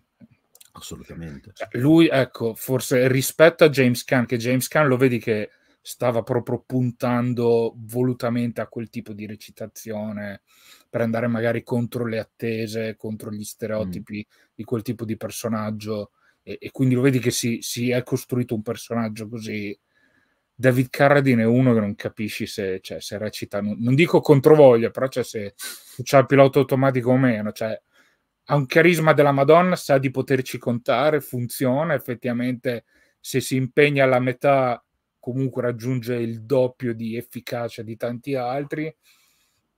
Assolutamente. Cioè, lui, ecco, forse rispetto a James Khan, che James Khan lo vedi che stava proprio puntando volutamente a quel tipo di recitazione per andare magari contro le attese, contro gli stereotipi mm. di quel tipo di personaggio e, e, quindi lo vedi che si, si è costruito un personaggio così David Carradine è uno che non capisci se, cioè, se recita, non, non dico controvoglia, però cioè, se c'ha il pilota automatico o meno, cioè, ha un carisma della Madonna, sa di poterci contare, funziona effettivamente, se si impegna alla metà comunque raggiunge il doppio di efficacia di tanti altri,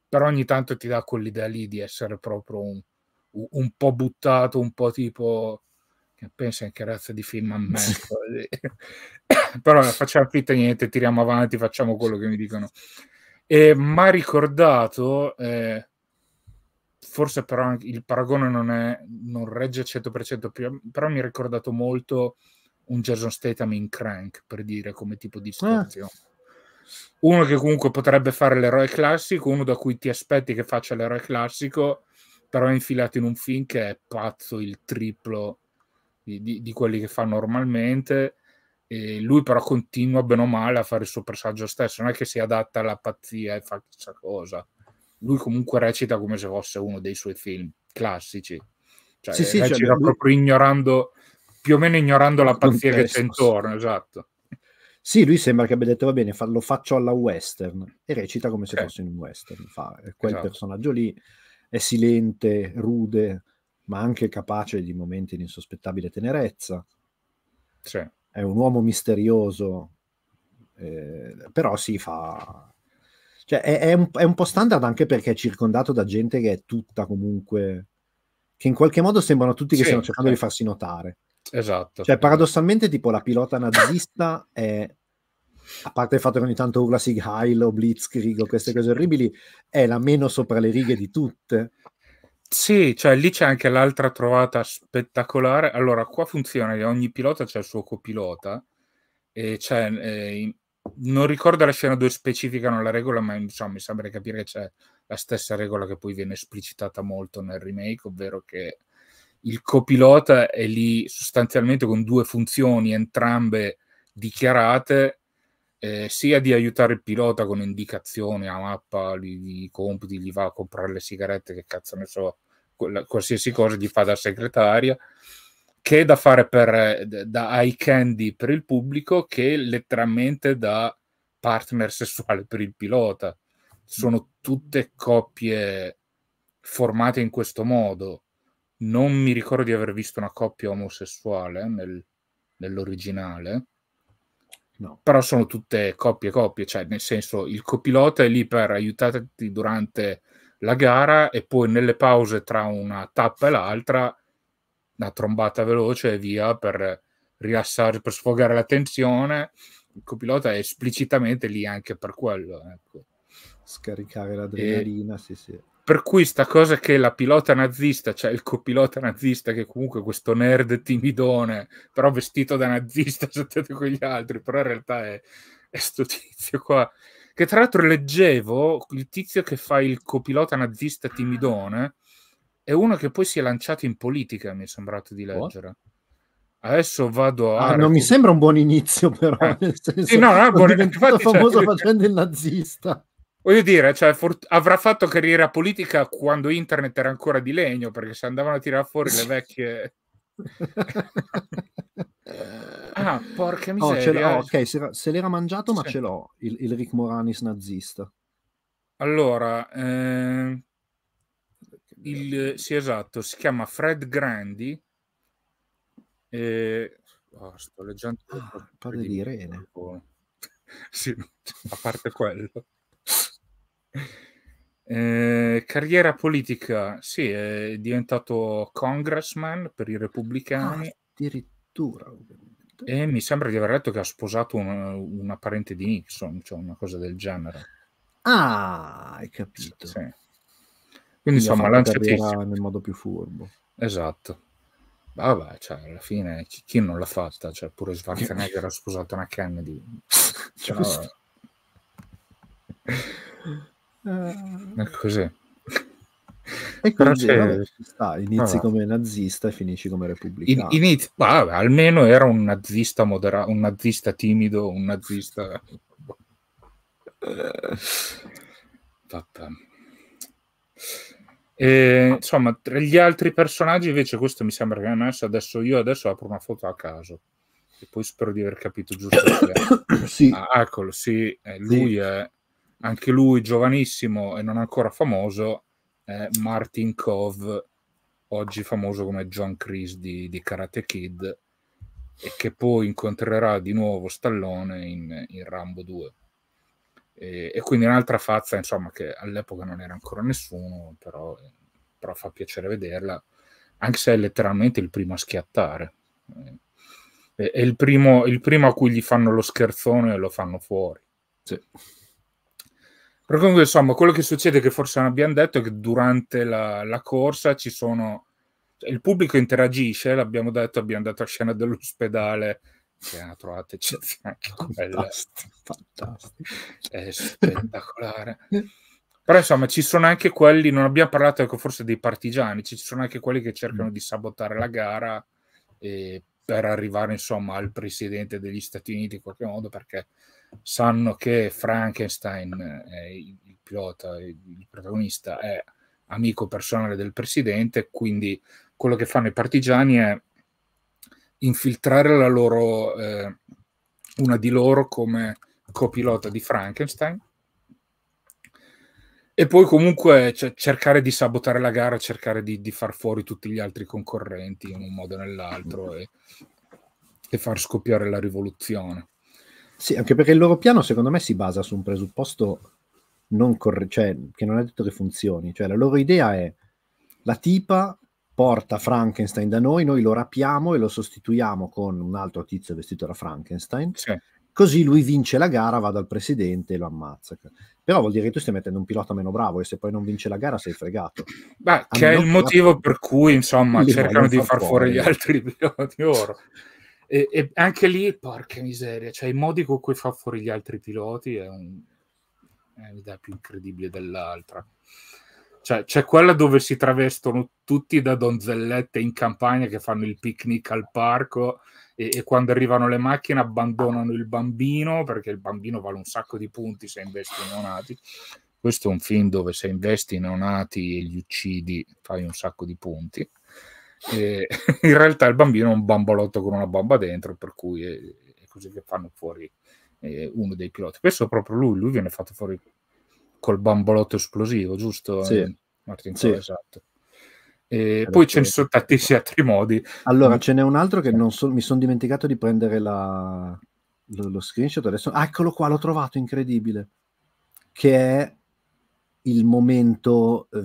però ogni tanto ti dà quell'idea lì di essere proprio un, un po' buttato, un po' tipo pensa che razza di film a me ecco, eh. *coughs* però facciamo finta niente tiriamo avanti facciamo quello che mi dicono e mi ha ricordato eh, forse però il paragone non, è, non regge al 100% più, però mi ha ricordato molto un Jason Statham in Crank per dire come tipo di ah. situazione ah. uno che comunque potrebbe fare l'eroe classico uno da cui ti aspetti che faccia l'eroe classico però è infilato in un film che è pazzo il triplo di, di, di quelli che fa normalmente. E lui però continua bene o male a fare il suo pressaggio stesso, non è che si adatta alla pazzia e fa chissà cosa. Lui comunque recita come se fosse uno dei suoi film classici. Cioè, sì, sì, recita cioè, proprio lui... ignorando, più o meno ignorando la pazzia che c'è intorno, esatto. Sì, lui sembra che abbia detto va bene, lo faccio alla western e recita come se okay. Eh. fosse un western. Fa quel esatto. personaggio lì è silente, rude, ma anche capace di momenti di insospettabile tenerezza. Sì. È un uomo misterioso, eh, però si fa... Cioè, è, è, un, è, un, po' standard anche perché è circondato da gente che è tutta comunque... che in qualche modo sembrano tutti che sì, stiano cercando sì. di farsi notare. Esatto. Cioè, paradossalmente, tipo, la pilota nazista è a parte il fatto che ogni tanto urla Sig Heil o Blitzkrieg o queste cose orribili, è la meno sopra le righe di tutte. Sì, cioè lì c'è anche l'altra trovata spettacolare. Allora, qua funziona che ogni pilota c'è il suo copilota e c'è, eh, non ricordo la scena dove specificano la regola, ma insomma, mi sembra di capire che c'è la stessa regola che poi viene esplicitata molto nel remake, ovvero che il copilota è lì sostanzialmente con due funzioni, entrambe dichiarate, eh, sia di aiutare il pilota con indicazioni, a mappa, i compiti, gli va a comprare le sigarette, che cazzo ne so, quella, qualsiasi cosa gli fa da segretaria, che da fare per, eh, da eye candy per il pubblico, che letteralmente da partner sessuale per il pilota. Sono tutte coppie formate in questo modo. Non mi ricordo di aver visto una coppia omosessuale nel, nell'originale. No. Però sono tutte coppie coppie, cioè nel senso il copilota è lì per aiutarti durante la gara e poi nelle pause tra una tappa e l'altra una trombata veloce e via per rilassare, per sfogare la tensione. Il copilota è esplicitamente lì anche per quello. Ecco. Scaricare l'adrenalina, e, sì, sì. Per cui sta cosa che la pilota nazista, cioè il copilota nazista, che comunque questo nerd timidone, però vestito da nazista *laughs* sotto con gli altri, però in realtà è, è sto tizio qua. Che tra l'altro leggevo, il tizio che fa il copilota nazista timidone è uno che poi si è lanciato in politica, mi è sembrato di leggere. Adesso vado a. Ah, non mi sembra un buon inizio, però. Eh. Nel senso, sì, no, no, buon... Infatti, cioè, famoso cioè... *laughs* facendo il nazista. Voglio dire, cioè, avrà fatto carriera politica quando internet era ancora di legno, perché se andavano a tirare fuori le vecchie... *laughs* ah, porca oh, miseria. Oh, oh, ok, se, se l'era mangiato, ma sì. ce l'ho, il, il, Rick Moranis nazista. Allora, eh, il, sì esatto, si chiama Fred Grandi. E... oh, sto leggendo... Ah, parla di Irene. *laughs* Sì, a parte quello. Eh, carriera politica, sì, è diventato congressman per i repubblicani. Ah, addirittura. E mi sembra di aver letto che ha sposato una, una parente di Nixon, cioè una cosa del genere. Ah, hai capito. Sì. Quindi, Quindi insomma, lanciatissimo. Nel modo più furbo. Esatto. Vabbè, cioè, alla fine chi, chi non l'ha fatta? Cioè, pure Schwarzenegger ha sposato una Kennedy. Cioè, *laughs* Eh, così. E quindi vabbè, sta, inizi vabbè. Ah. come nazista e finisci come repubblicano. In, inizi, vabbè, almeno era un nazista moderato, un nazista timido, un nazista... Eh. Vabbè. E, insomma, tra gli altri personaggi invece questo mi sembra che adesso, adesso io adesso apro una foto a caso e poi spero di aver capito giusto. *coughs* sì. Ah, eccolo, sì, eh, lui sì. è anche lui giovanissimo e non ancora famoso, è Martin Kov, oggi famoso come John Chris di, di, Karate Kid, e che poi incontrerà di nuovo Stallone in, in Rambo 2. E, e, quindi un'altra fazza, insomma, che all'epoca non era ancora nessuno, però, però fa piacere vederla, anche se è letteralmente il primo a schiattare. È, è il, primo, il primo a cui gli fanno lo scherzone e lo fanno fuori. Sì. Però comunque, insomma, quello che succede, che forse non abbiamo detto, è che durante la, la corsa ci sono... Cioè, il pubblico interagisce, l'abbiamo detto, abbiamo dato la scena dell'ospedale che hanno trovato eccezionale. Fantastico, fantastico. È spettacolare. Però insomma ci sono anche quelli, non abbiamo parlato ecco, forse dei partigiani, ci sono anche quelli che cercano mm. di sabotare la gara eh, per arrivare insomma al presidente degli Stati Uniti in qualche modo perché sanno che Frankenstein, eh, il pilota, il protagonista, è amico personale del presidente, quindi quello che fanno i partigiani è infiltrare la loro, eh, una di loro come copilota di Frankenstein e poi comunque cioè, cercare di sabotare la gara, cercare di, di, far fuori tutti gli altri concorrenti in un modo o nell'altro e, e far scoppiare la rivoluzione. Sì, anche perché il loro piano secondo me si basa su un presupposto non corre- cioè, che non è detto che funzioni. Cioè, la loro idea è la tipa porta Frankenstein da noi, noi lo rapiamo e lo sostituiamo con un altro tizio vestito da Frankenstein. Sì. Così lui vince la gara, va dal presidente e lo ammazza. Però vuol dire che tu stai mettendo un pilota meno bravo e se poi non vince la gara sei fregato. Beh, che è il motivo per cui, insomma, cercano di far fuori, fuori gli altri piloti *laughs* oro. E, e, anche lì, porca miseria, cioè i modi con cui fa fuori gli altri piloti è, un'idea più incredibile dell'altra. Cioè, c'è quella dove si travestono tutti da donzellette in campagna che fanno il picnic al parco e, e, quando arrivano le macchine abbandonano il bambino perché il bambino vale un sacco di punti se investi in neonati. Questo è un film dove se investi in neonati e li uccidi fai un sacco di punti. E *laughs* in realtà il bambino è un bambolotto con una bomba dentro, per cui è, è così che fanno fuori eh, uno dei piloti. Penso proprio lui, lui viene fatto fuori col bambolotto esplosivo, giusto? Sì. Martin sì. esatto. E poi ce ne sono tantissimi altri modi. Allora, ce n'è un altro che eh. so, mi sono dimenticato di prendere la, lo, lo, screenshot. Adesso, ah, eccolo qua, l'ho trovato, incredibile. Che è il momento eh,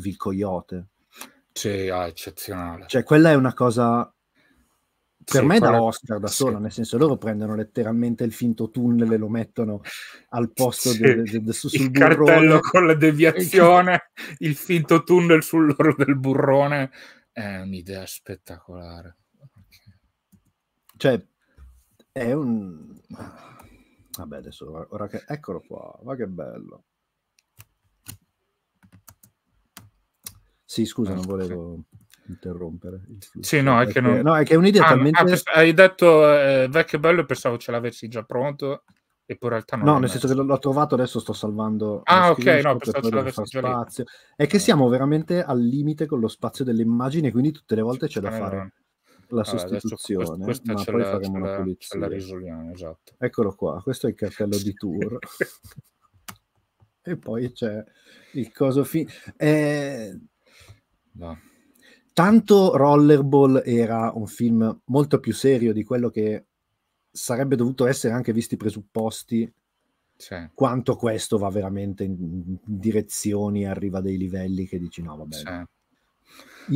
sì, ah, eccezionale. Cioè, quella è una cosa per sì, me da Oscar da solo, nel senso loro prendono letteralmente il finto tunnel e lo mettono al posto sì. del, del, del, sul il burrone. cartello con la *laughs* deviazione, il finto tunnel sull'oro del burrone è un'idea spettacolare. Cioè è un vabbè adesso ora che eccolo qua, ma che bello. Sì, scusa, non ah, volevo interrompere. Sì, no, è perché, che non... no, è che è un'idea ah, ah talmente... Ah, hai detto eh, vecchio bello pensavo ce l'avessi già pronto, e poi in realtà non No, nel messo. senso che l'ho trovato, adesso sto salvando... Ah, ok, no, pensavo ce l'avessi già spazio. Lì. È che eh. siamo veramente al limite con lo spazio delle immagini, quindi tutte le volte c'è da eh, fare... la sostituzione, allora, questa, ma poi la, faremo una pulizia. La risoliamo, esatto. Eccolo qua, questo è il cartello di tour. *laughs* e poi c'è il coso finale. Eh, No. Tanto Rollerball era un film molto più serio di quello che sarebbe dovuto essere anche visti i presupposti C'è. quanto questo va veramente in direzioni arriva a dei livelli che dici no vabbè C'è.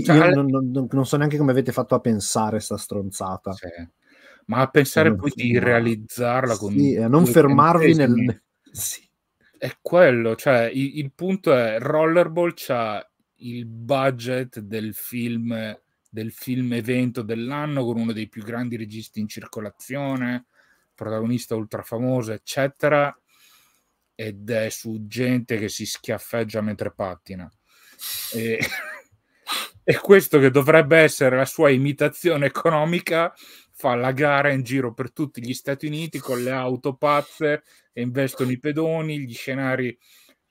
Cioè, io Non, non, non, so neanche come avete fatto a pensare sta stronzata ma a pensare poi di ma... realizzarla con sì, eh, non fermarvi nel *laughs* sì. è quello cioè il, il punto è Rollerball c'ha il budget del film, del film evento dell'anno con uno dei più grandi registi in circolazione, protagonista ultrafamoso eccetera, ed è su gente che si schiaffeggia mentre pattina. E, e *laughs* questo che dovrebbe essere la sua imitazione economica fa la gara in giro per tutti gli Stati Uniti con le auto pazze e investono i pedoni, gli scenari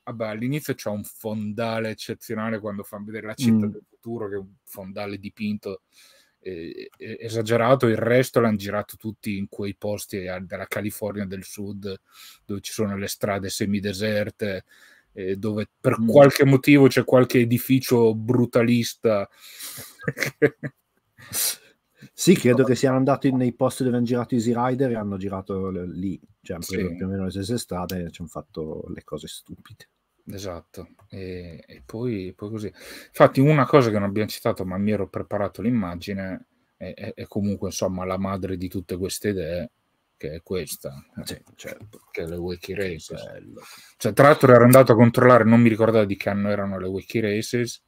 vabbè, all'inizio c'è un fondale eccezionale quando fanno vedere la città mm. del futuro, che è un fondale dipinto eh, eh esagerato, il resto l'hanno girato tutti in quei posti eh, della California del Sud, dove ci sono le strade semideserte, eh, dove per mm. qualche motivo c'è qualche edificio brutalista. Sì, credo che siano andati nei posti dove hanno girato Easy Rider e hanno girato lì, cioè sì. più o meno le stesse strade e ci hanno fatto le cose stupide. Esatto, e, e poi, poi, così. Infatti una cosa che non abbiamo citato, ma mi ero preparato l'immagine, è, è, è comunque insomma la madre di tutte queste idee, che è questa, sì, certo. che è le wiki races. Cioè, tra l'altro ero andato a controllare, non mi ricordavo di che anno erano le wiki races,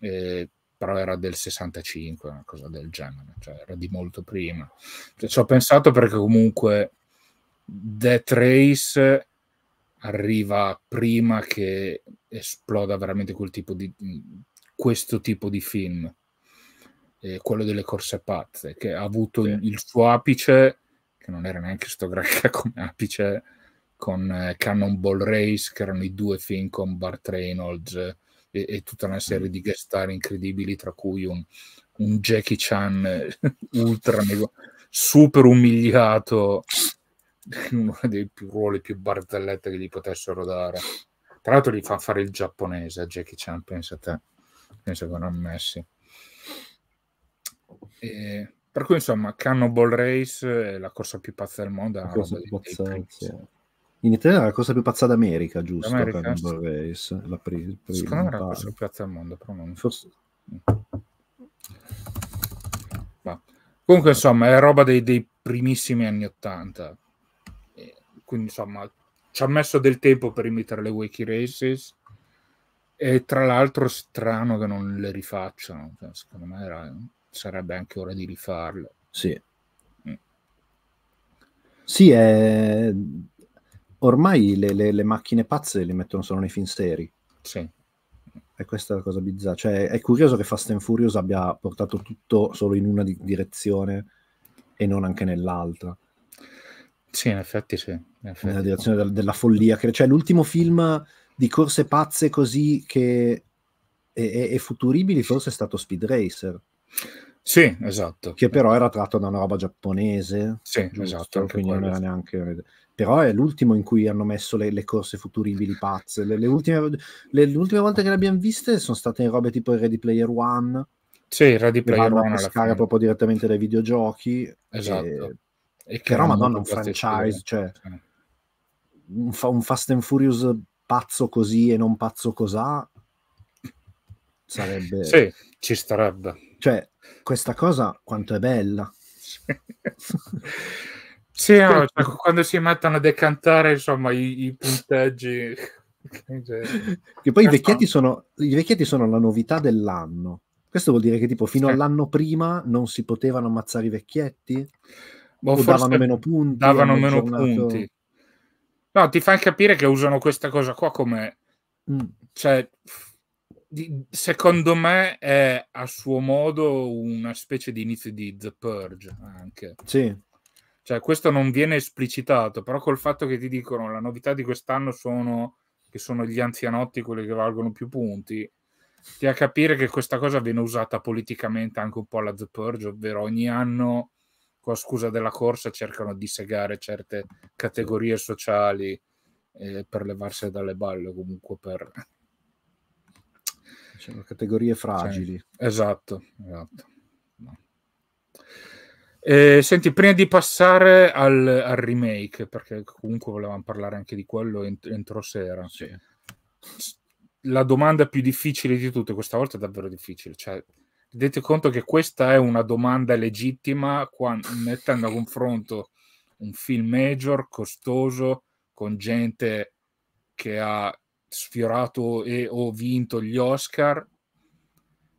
eh, però era del 65, una cosa del genere, cioè era di molto prima. Cioè, ci ho pensato perché comunque Death Race arriva prima che esploda veramente quel tipo di, mm, questo tipo di film, eh, quello delle corse pazze, che ha avuto sì. il suo apice, che non era neanche sto granché *laughs* come apice, con eh, Cannonball Race, che erano i due film con Bart Reynolds e, e, tutta una serie mm. di guest star incredibili, tra cui un, un Jackie Chan *laughs* ultra super umiliato *laughs* uno dei più, ruoli più barzellette che gli potessero dare. Tra l'altro gli fa fare il giapponese a Jackie Chan, pensa a te, penso che non messi. E, per cui insomma, Cannonball Race è la corsa più pazza del mondo. La corsa più pazza, sì. In Italia è la corsa più pazza d'America, giusto? D'America, Cannonball Race. La pri- pri- Secondo me è la corsa più pazza del mondo, però non... Forse... Comunque, insomma, è roba dei, dei primissimi anni Ottanta quindi insomma ci ha messo del tempo per imitare le wiki races e tra l'altro strano che non le rifacciano cioè, secondo me era, sarebbe anche ora di rifarle sì mm. sì è... ormai le, le, le, macchine pazze le mettono solo nei film sì e questa è la cosa bizzarra cioè, è curioso che Fast and Furious abbia portato tutto solo in una di- direzione e non anche nell'altra sì, in effetti sì. In effetti. Nella direzione della, della follia. cioè l'ultimo film di corse pazze così che... E, e, e futuribili forse è stato Speed Racer. Sì, esatto. Che però era tratto da una roba giapponese. Sì, giusto, esatto. Quindi non era neanche... Però è l'ultimo in cui hanno messo le, le corse futuribili pazze. Le, le ultime, le, l'ultima volta che le abbiamo viste sono state in robe tipo il Ready Player One. Sì, il Ready Player One. Vanno a proprio direttamente dai videogiochi. Esatto. E e che Roma non un franchise, cioè un, fa- un Fast and Furious pazzo così e non pazzo cos'ha sarebbe... Sì, ci starebbe. Cioè, questa cosa quanto è bella. sì, no, cioè, quando si mettono a decantare, insomma, i, i punteggi... che poi i vecchietti, sono, i vecchietti sono la novità dell'anno. Questo vuol dire che tipo fino all'anno prima non si potevano ammazzare i vecchietti? boh, davano meno punti. Davano meno giornato... punti. No, ti fa capire che usano questa cosa qua come... Mm. Cioè, secondo me è a suo modo una specie di inizio di The Purge anche. Sì. Cioè, questo non viene esplicitato, però col fatto che ti dicono la novità di quest'anno sono che sono gli anzianotti quelli che valgono più punti, ti a capire che questa cosa viene usata politicamente anche un po' alla The Purge, ovvero ogni anno con la scusa della corsa cercano di segare certe categorie sociali eh, per levarsene dalle balle comunque per cioè, categorie fragili cioè, esatto, esatto. No. Eh, senti, prima di passare al, al, remake, perché comunque volevamo parlare anche di quello ent- entro sera, sì. la domanda più difficile di tutte, questa volta è davvero difficile, cioè Tenete conto che questa è una domanda legittima quando mettendo a confronto un film major, costoso, con gente che ha sfiorato e o vinto gli Oscar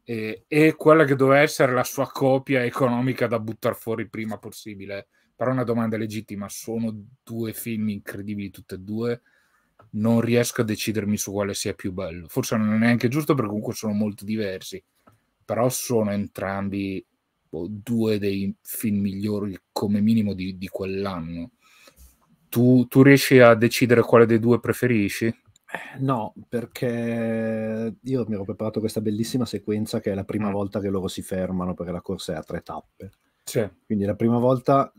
e, e, quella che doveva essere la sua copia economica da buttare fuori prima possibile. Però è una domanda legittima, sono due film incredibili tutti e due, non riesco a decidermi su quale sia più bello. Forse non è neanche giusto perché comunque sono molto diversi però sono entrambi boh, due dei film migliori come minimo di, di quell'anno. Tu, tu, riesci a decidere quale dei due preferisci? Eh, no, perché io mi ero preparato questa bellissima sequenza che è la prima mm. volta che loro si fermano perché la corsa è a tre tappe. Sì. Quindi la prima volta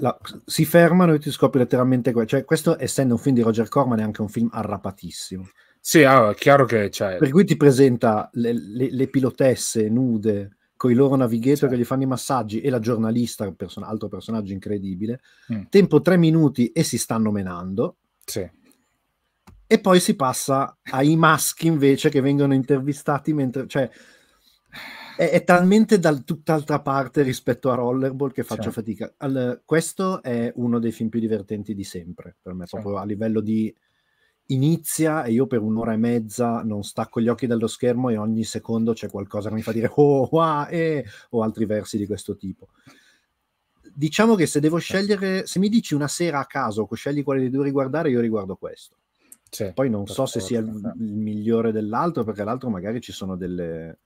la, si fermano e ti scopri letteralmente, cioè questo essendo un film di Roger Corman è anche un film arrapatissimo sì, ah, è chiaro che c'è. Cioè per cui ti presenta le, le, le pilotesse nude con i loro navigator che certo. gli fanno i massaggi e la giornalista, person- altro personaggio incredibile. Mm. Tempo tre minuti e si stanno menando. Sì. E poi si passa ai maschi invece che vengono intervistati mentre... Cioè, è, è talmente da tutt'altra parte rispetto a Rollerball che faccio sì. Certo. fatica. Al, questo è uno dei film più divertenti di sempre, per me, sì. proprio a livello di inizia e io per un'ora e mezza non stacco gli occhi dallo schermo e ogni secondo c'è qualcosa che mi fa dire oh, ah, eh, o altri versi di questo tipo. Diciamo che se devo certo. scegliere, se mi dici una sera a caso, scegli quale dei due riguardare, io riguardo questo. C'è, Poi non so se sia il, il, migliore dell'altro, perché l'altro magari ci sono delle,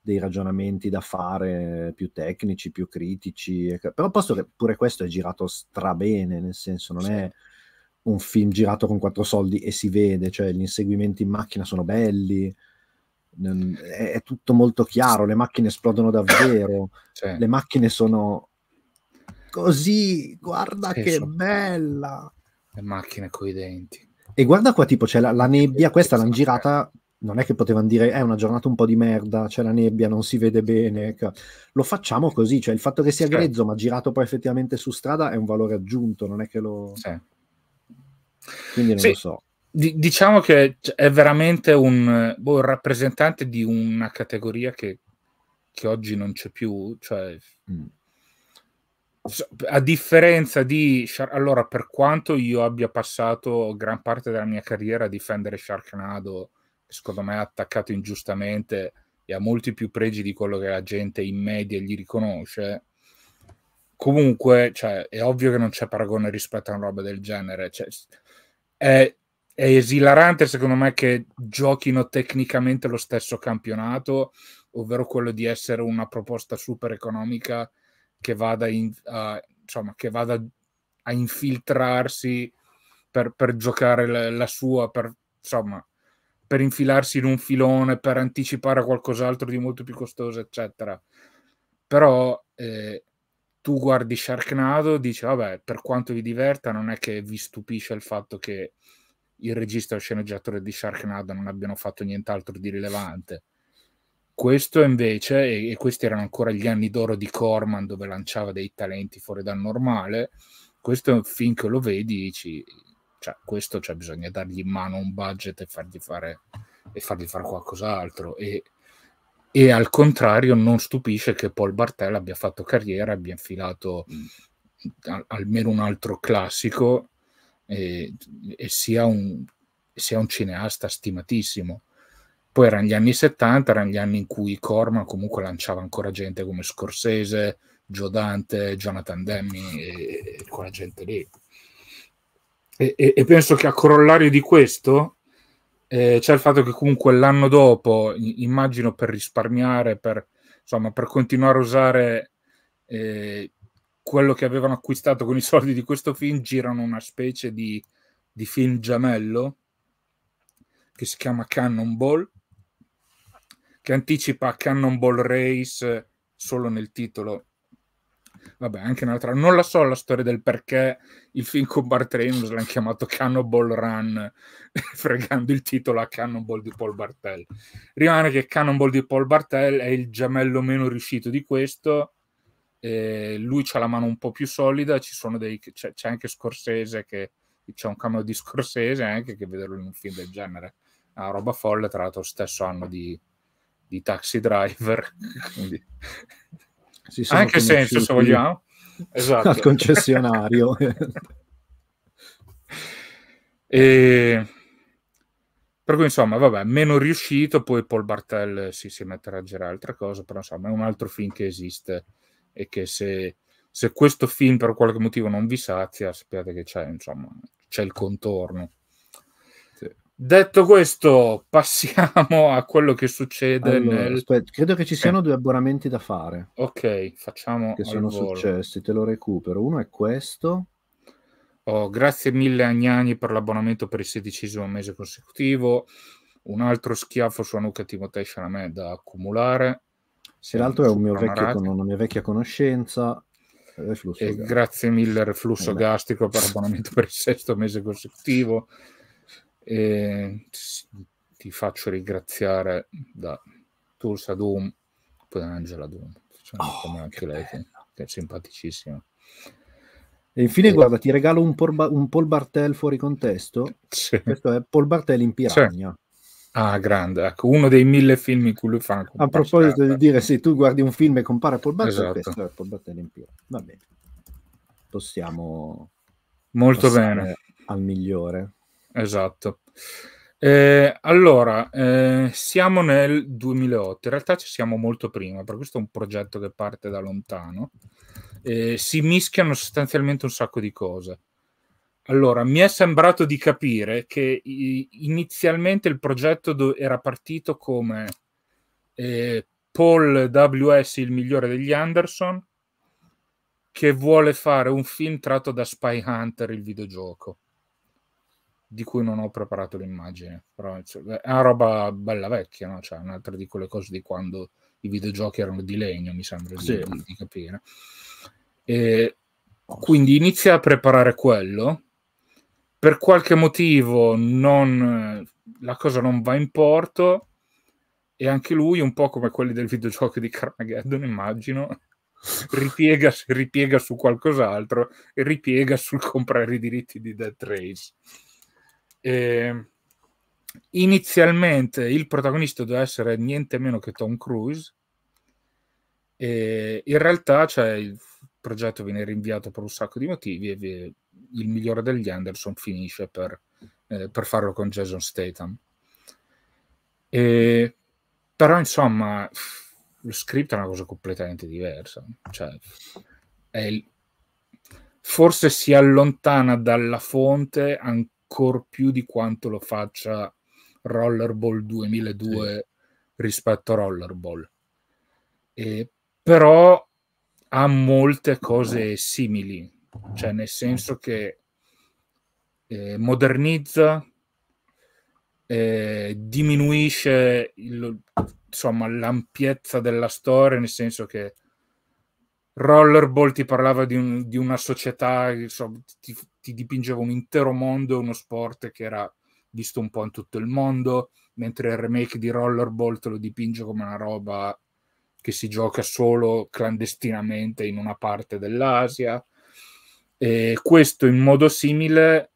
dei ragionamenti da fare più tecnici, più critici, però posto che pure questo è girato strabene, nel senso non c'è. è un film girato con quattro soldi e si vede, cioè gli inseguimenti in macchina sono belli, è, è tutto molto chiaro, le macchine esplodono davvero, cioè. *coughs* le macchine sono così, guarda che, che bella! Le macchine con i denti. E guarda qua, tipo, c'è la, la nebbia, questa l'hanno girata non è che potevano dire eh, è eh, una giornata un po' di merda, c'è la nebbia, non si vede bene. Lo facciamo così, cioè il fatto che sia grezzo ma girato poi effettivamente su strada è un valore aggiunto, non è che lo... Sì. Quindi non sì. lo so. D- diciamo che è veramente un, boh, rappresentante di una categoria che, che oggi non c'è più. Cioè, mm. A differenza di... Allora, per quanto io abbia passato gran parte della mia carriera a difendere Sharknado, che secondo me ha attaccato ingiustamente e ha molti più pregi di quello che la gente in media gli riconosce, comunque cioè, è ovvio che non c'è paragone rispetto a una roba del genere. Cioè, è, è esilarante secondo me che giochino tecnicamente lo stesso campionato, ovvero quello di essere una proposta super economica che vada, in, uh, insomma, che vada a infiltrarsi per, per giocare la, la, sua, per, insomma, per infilarsi in un filone, per anticipare qualcos'altro di molto più costoso, eccetera. Però eh, tu guardi Sharknado, dici vabbè, per quanto vi diverta, non è che vi stupisce il fatto che il regista e il sceneggiatore di Sharknado non abbiano fatto nient'altro di rilevante. Questo invece, e, e questi erano ancora gli anni d'oro di Corman dove lanciava dei talenti fuori dal normale, questo finché lo vedi dici, cioè, questo cioè, bisogna dargli in mano un budget e fargli fare, e fargli fare qualcos'altro. E e al contrario non stupisce che Paul Bartel abbia fatto carriera, abbia infilato almeno un altro classico e, e sia, un, sia, un, cineasta stimatissimo. Poi erano gli anni 70, erano gli anni in cui Corman comunque lanciava ancora gente come Scorsese, Gio Dante, Jonathan Demme e, e quella gente lì. E, e penso che a corollario di questo eh, c'è il fatto che comunque l'anno dopo, immagino per risparmiare, per, insomma, per continuare a usare eh, quello che avevano acquistato con i *laughs* soldi di questo film, girano una specie di, di film gemello che si chiama Cannonball, che anticipa Cannonball Race eh, solo nel titolo Vabbè, anche un'altra. Non la so la storia del perché il film con Bart Reynolds l'hanno chiamato Cannonball Run, *laughs* fregando il titolo a Cannonball di Paul Bartel. Rimane che Cannonball di Paul Bartel è il gemello meno riuscito di questo. Eh, lui ha la mano un po' più solida. Dei, c'è, c'è, anche Scorsese che c'è un cameo di Scorsese anche che vederlo in un film del genere. Una roba folle, tra l'altro, stesso anno di, di Taxi Driver. *laughs* Quindi. Si sono Anche senso, se vogliamo. *laughs* Esatto. Al concessionario. *laughs* e... Per cui, insomma, vabbè, meno riuscito, poi Paul Bartel eh, sì, si metterà a girare altre cose, però insomma è un altro film che esiste e che se, se questo film per qualche motivo non vi sazia, sappiate che c'è, insomma, c'è il contorno. Detto questo, passiamo a quello che succede. Allora, nel... aspetta, credo che ci siano eh. due abbonamenti da fare. Ok, facciamo. Che sono volo. successi, te lo recupero. Uno è questo. Oh, grazie mille Agnani per l'abbonamento per il sedicesimo mese consecutivo. Un altro schiaffo sulla nuca Timotei Chalamet da accumulare. Se l'altro è un mio vecchio, una mia vecchia conoscenza. grazie mille, reflusso Gastico, per l'abbonamento per il sesto mese consecutivo. E ti faccio ringraziare da Tulsa Doom, poi da Angela Doom, oh, anche lei che, che, è simpaticissima. E infine, e... guarda, ti regalo un, porba- un Paul Bartel fuori contesto. C'è. Questo è Paul Bartel in Piragna. C'è. Ah, grande, ecco, uno dei mille film in cui lui fa. A proposito di dire, se tu guardi un film e compare Paul Bartel, esatto. questo è Paul Bartel in Piragna. Va bene, possiamo. Molto bene. Al migliore. Esatto. Eh, allora, eh, siamo nel 2008, in realtà ci siamo molto prima, per questo è un progetto che parte da lontano. Eh, si mischiano sostanzialmente un sacco di cose. Allora, mi è sembrato di capire che inizialmente il progetto era partito come eh, Paul W.S., il migliore degli Anderson, che vuole fare un film tratto da Spy Hunter, il videogioco di cui non ho preparato l'immagine, però è una roba bella vecchia, no? cioè un'altra di quelle cose di quando i videogiochi erano di legno, mi sembra sì. di, di, capire. E quindi inizia a preparare quello, per qualche motivo non, la cosa non va in porto e anche lui, un po' come quelli del videogioco di Carmageddon, immagino, *laughs* ripiega, ripiega su qualcos'altro e ripiega sul comprare i diritti di Dead Race eh, inizialmente il protagonista doveva essere niente meno che Tom Cruise, e in realtà cioè, il progetto viene rinviato per un sacco di motivi e il migliore degli Anderson finisce per, eh, per farlo con Jason Statham. E, però insomma lo script è una cosa completamente diversa. Cioè, il, forse si allontana dalla fonte ancora ancora più di quanto lo faccia Rollerball 2002 sì. rispetto a Rollerball. E, però ha molte cose simili, cioè nel senso che eh, modernizza, eh, diminuisce il, insomma, l'ampiezza della storia, nel senso che Rollerball ti parlava di, un, di una società, so, ti, ti, dipingeva un intero mondo, uno sport che era visto un po' in tutto il mondo, mentre il remake di Rollerball te lo dipinge come una roba che si gioca solo clandestinamente in una parte dell'Asia. E questo in modo simile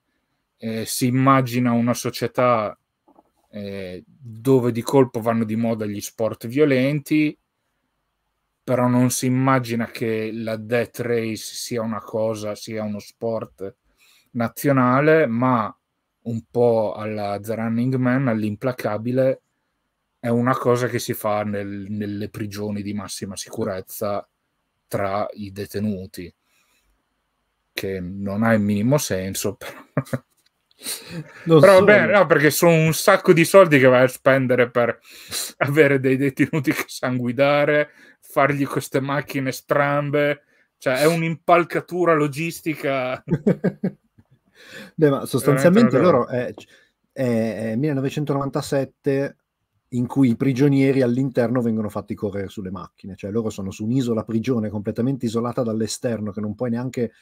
eh, si immagina una società eh, dove di colpo vanno di moda gli sport violenti però non si immagina che la death race sia una cosa, sia uno sport nazionale, ma un po' alla The Running Man, all'implacabile, è una cosa che si fa nel, nelle prigioni di massima sicurezza tra i detenuti, che non ha il minimo senso, *laughs* però... Non Però sono. bene, no, perché sono un sacco di soldi che vai a spendere per avere dei detenuti che sanno guidare, fargli queste macchine strambe, cioè è un'impalcatura logistica. *laughs* Beh, ma sostanzialmente loro è, è 1997 in cui i prigionieri all'interno vengono fatti correre sulle macchine, cioè loro sono su un'isola prigione completamente isolata dall'esterno che non puoi neanche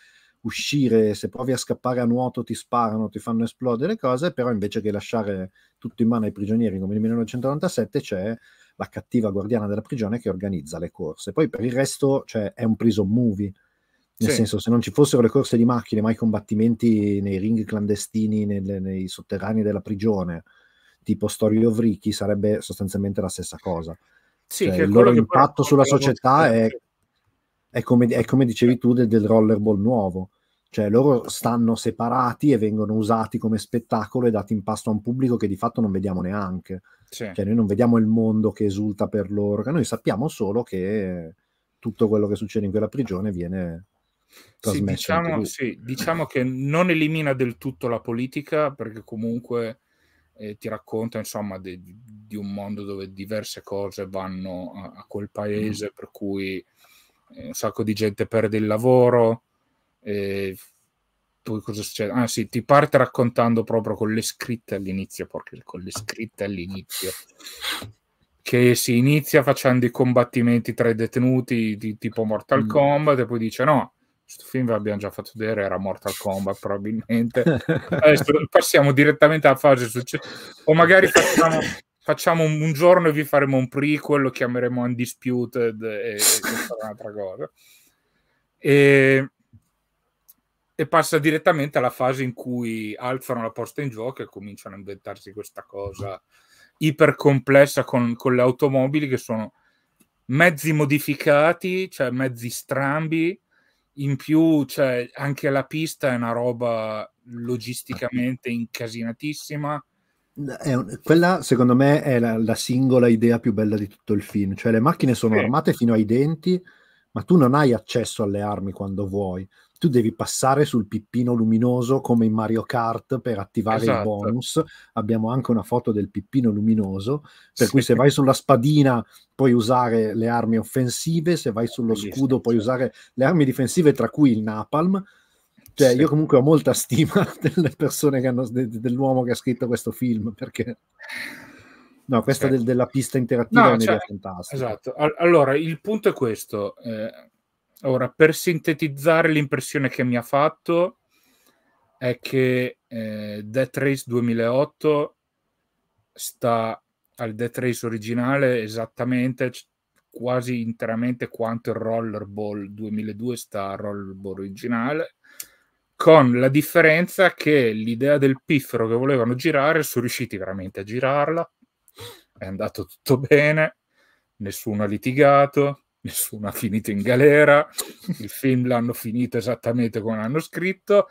uscire, se provi a scappare a nuoto ti sparano, ti fanno esplodere cose, però invece che lasciare tutto in mano ai prigionieri come nel 1997 c'è la cattiva guardiana della prigione che organizza le corse. Poi per il resto cioè, è un prison movie. Nel sì. senso, se non ci fossero le corse di macchine, ma i combattimenti nei ring clandestini, nel, nei sotterranei della prigione, tipo Story of Ricky, sarebbe sostanzialmente la stessa cosa. Sì, cioè, il loro impatto sulla società è, è, come, è, come, dicevi tu del, del rollerball nuovo cioè loro stanno separati e vengono usati come spettacolo e dati in pasto a un pubblico che di fatto non vediamo neanche. Sì. Cioè, noi non vediamo il mondo che esulta per loro, noi sappiamo solo che tutto quello che succede in quella prigione viene sì diciamo, sì, diciamo, che non elimina del tutto la politica, perché comunque eh, ti racconta insomma di, di, un mondo dove diverse cose vanno a, a quel mm-hmm. paese, mm. per cui eh, un sacco di gente perde il lavoro. Eh, poi cosa succede? Ah sì, ti parte raccontando proprio con le scritte all'inizio, perché con le scritte all'inizio. Che si inizia facendo i combattimenti tra i detenuti di tipo Mortal mm. Kombat e poi dice no, questo film vi abbiamo già fatto vedere, era Mortal Kombat probabilmente. Adesso passiamo direttamente alla fase successiva. O magari facciamo, facciamo un, un, giorno e vi faremo un prequel, lo chiameremo Undisputed e, e un'altra cosa. E e passa direttamente alla fase in cui alzano la posta in gioco e cominciano a inventarsi questa cosa iper complessa con, con le automobili che sono mezzi modificati, cioè mezzi strambi, in più cioè, anche la pista è una roba logisticamente incasinatissima. Un, quella secondo me è la, la, singola idea più bella di tutto il film, cioè le macchine sono sì. armate fino ai denti, ma tu non hai accesso alle armi quando vuoi tu devi passare sul pippino luminoso come in Mario Kart per attivare esatto. il bonus. Abbiamo anche una foto del pippino luminoso, per sì. cui se vai sulla spadina puoi usare le armi offensive, se vai sullo scudo puoi usare le armi difensive, tra cui il napalm. Cioè, sì. io comunque ho molta stima *laughs* delle persone che hanno, dell'uomo che ha scritto questo film, perché... No, questa del, della pista interattiva no, è cioè, fantastica. Esatto. Allora, il punto è questo. Eh Ora, per sintetizzare l'impressione che mi ha fatto è che eh, Death Race 2008 sta al Death Race originale esattamente quasi interamente quanto il Rollerball 2002 sta al Rollerball originale con la differenza che l'idea del piffero che volevano girare sono riusciti veramente a girarla è andato tutto bene nessuno ha litigato nessuno ha finito in galera, il film l'hanno finito esattamente come l'hanno scritto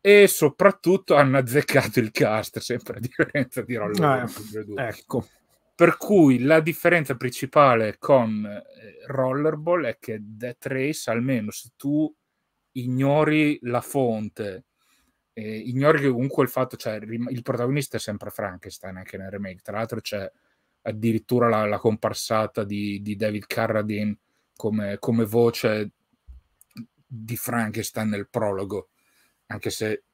e soprattutto hanno azzeccato il cast, sempre a differenza di Rollerball. ah, Ecco. Per cui la differenza principale con eh, Rollerball è che Death Race, almeno se tu ignori la fonte, eh, ignori comunque il fatto, cioè il protagonista è sempre Frankenstein anche nel remake, tra l'altro c'è addirittura la, la comparsata di, di, David Carradine come, come voce di Frankenstein nel prologo, anche se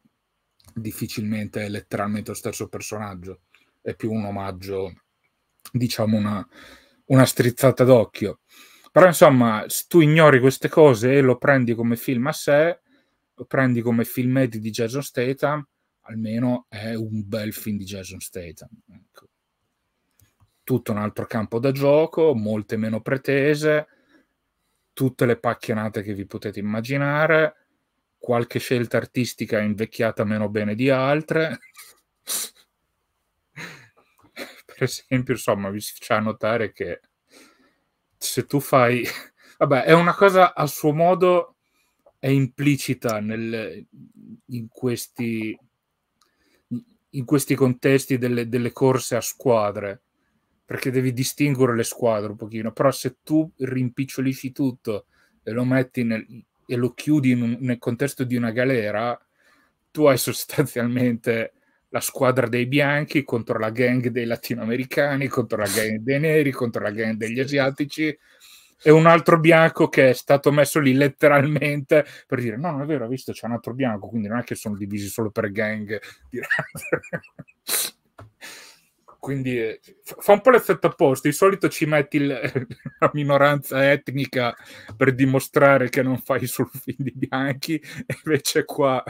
difficilmente è letteralmente lo stesso personaggio, è più un omaggio, diciamo una, una strizzata d'occhio. Però insomma, se tu ignori queste cose e lo prendi come film a sé, lo prendi come film di Jason Statham, almeno è un bel film di Jason Statham. Ecco. Tutto un altro campo da gioco, molte meno pretese, tutte le pacchianate che vi potete immaginare, qualche scelta artistica è invecchiata meno bene di altre. *laughs* per esempio, insomma, vi si fa notare che se tu fai... Vabbè, è una cosa a suo modo è implicita nel, in, questi, in questi contesti delle, delle corse a squadre perché devi distinguere le squadre un pochino, però se tu rimpicciolisci tutto e lo metti nel, e lo chiudi un, nel contesto di una galera, tu hai *laughs* sostanzialmente la squadra dei bianchi contro la gang dei latinoamericani, contro la gang dei neri, contro la gang degli asiatici e un altro bianco che è stato messo lì letteralmente per dire no, non è vero, ho visto, c'è un altro bianco, quindi non è che sono divisi solo per gang. *laughs* quindi eh, fa un po' l'effetto opposto. Di solito ci metti il, *laughs* la minoranza etnica per dimostrare che non fai sul film di *laughs* bianchi, invece qua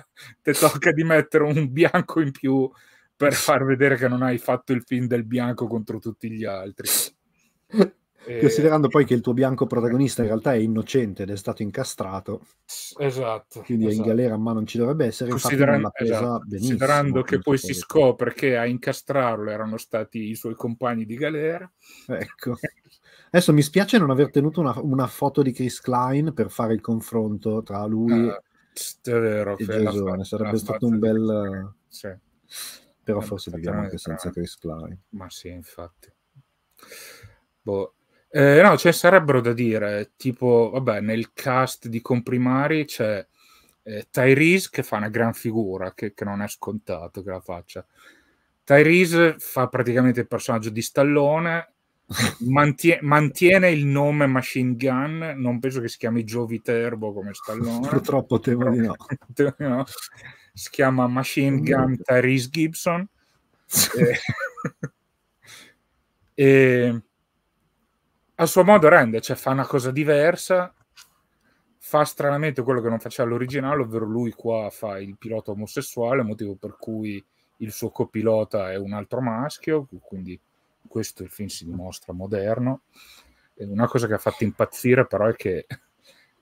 ti tocca di mettere un bianco in più per far vedere che non hai fatto il film del bianco contro tutti gli altri. *laughs* Eh, considerando poi che il tuo bianco eh. protagonista in realtà è innocente ed è stato incastrato, esatto, quindi esatto. è in esatto. galera, ma non ci dovrebbe essere. Esatto, considerando, esatto. Considerando che poi si scopre che a incastrarlo erano stati i suoi compagni di galera, ecco. Adesso mi spiace non aver tenuto una, una, foto di Chris Klein per fare il confronto tra lui uh, è vero, e Gesone. Sarebbe stato un bel... Sì. Però forse viviamo anche senza Chris Klein. Ma sì, infatti. Boh, eh, no, ce cioè, ne sarebbero da dire, tipo, vabbè, nel cast di Comprimari c'è eh, Tyrese che fa una gran figura, che, che, non è scontato che la faccia. Tyrese fa praticamente il personaggio di Stallone, *laughs* mantie- mantiene il nome Machine Gun, non penso che si chiami Joe Viterbo come Stallone. Purtroppo temo di no. *laughs* no. Si chiama Machine Gun Tyrese Gibson. *laughs* Eh, e... e a suo modo rende, cioè fa una cosa diversa, fa stranamente quello che non faceva l'originale, ovvero lui qua fa il pilota omosessuale, motivo per cui il suo copilota è un altro maschio, quindi questo il film si dimostra moderno. E una cosa che ha fatto impazzire però è che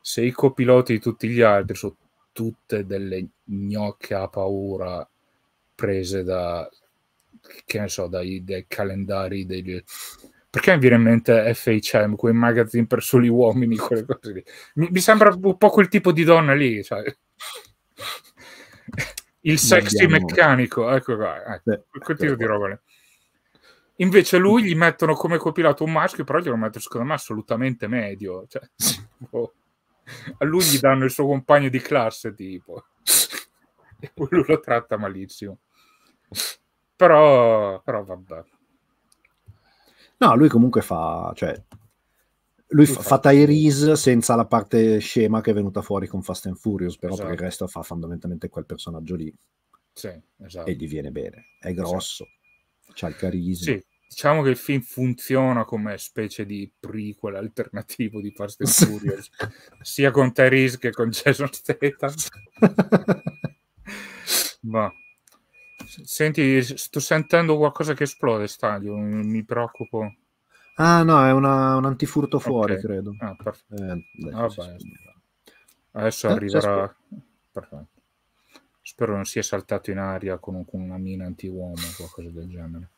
se i copiloti di tutti gli altri sono tutte delle gnocche a paura prese da, che ne so, dai, dai calendari degli, perché mi viene in mente FHM, quei magazine per soli uomini, *laughs* quelle cose lì? Mi, mi sembra un po' quel tipo di donna lì, cioè. Il sexy Andiamo. meccanico, ecco qua, ecco, quel tipo ecco di roba lì. Invece lui mm. gli mettono come copilato un maschio, però glielo mettono secondo me assolutamente medio. Cioè, *laughs* tipo, a lui gli danno il suo compagno di classe, tipo. *laughs* E lui lo tratta malissimo. Però, però vabbè. No, lui comunque fa... Cioè, lui fa, fa Tyrese senza la parte scema che è venuta fuori con Fast and Furious, però esatto. per il esatto. resto fa fondamentalmente quel personaggio lì. Sì, esatto. E gli viene bene. È grosso, esatto. ha il carisma. Sì, diciamo che il film funziona come specie di prequel alternativo di Fast and Furious, sia con Tyrese che con Jason Statham. *laughs* Ma... Senti, sto sentendo qualcosa che esplode, stadio, mi preoccupo. Ah no, è una, un antifurto fuori, okay. credo. Ah, perfetto. Eh, ah, Adesso eh, arriverà... Perfetto. Spero non sia saltato in aria con, con una mina anti-uomo o qualcosa del genere.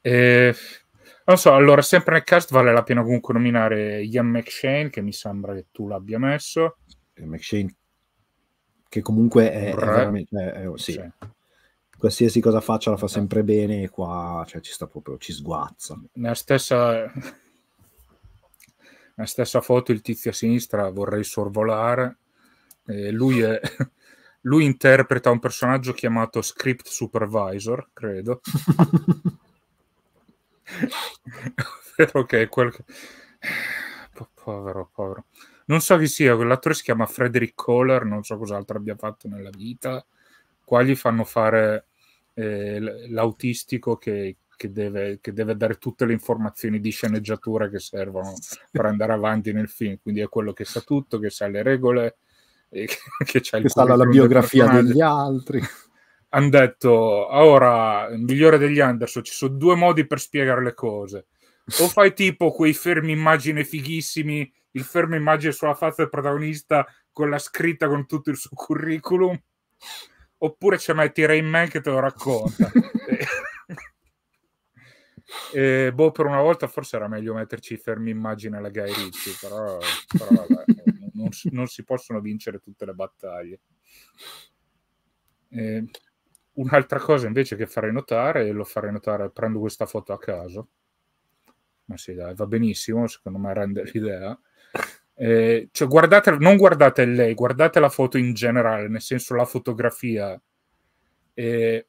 E... Non so, allora, sempre nel cast vale la pena comunque nominare Ian McShane, che mi sembra che tu l'abbia messo. Ian McShane, che comunque è, è veramente... È, sì. Sì qualsiasi cosa faccia la fa esatto. sempre bene e qua cioè, ci sta proprio, ci sguazza. Nella stessa, nella stessa foto il tizio a sinistra vorrei sorvolare, eh, lui, è, *laughs* lui interpreta un personaggio chiamato Script Supervisor, credo. Ovvero *laughs* che è quel... Povero, povero. Non so chi sia, quell'attore si chiama Frederick Kohler, non so cos'altro abbia fatto nella vita. Qua gli fanno fare eh, l'autistico che, che, deve, che, deve, dare tutte le informazioni di sceneggiatura che servono per andare avanti nel film. Quindi è quello che sa tutto, che sa le regole, *laughs* che, che, che sa la biografia degli altri. Hanno detto, ora, il migliore degli Anderson, ci sono due modi per spiegare le cose. O fai tipo quei fermi immagine fighissimi, il fermo immagine sulla faccia del protagonista con la scritta con tutto il suo curriculum, oppure ci metti Rain Man che te lo racconta. *laughs* e, boh, per una volta forse era meglio metterci fermi immagine alla Guy Ritchie, però, però vabbè, non, non, si possono vincere tutte le battaglie. E, un'altra cosa invece che farei notare, e lo farei notare, prendo questa foto a caso, ma sì dai, va benissimo, secondo me rende l'idea, eh, cioè guardate, non guardate lei, guardate la foto in generale, nel senso la fotografia. Eh,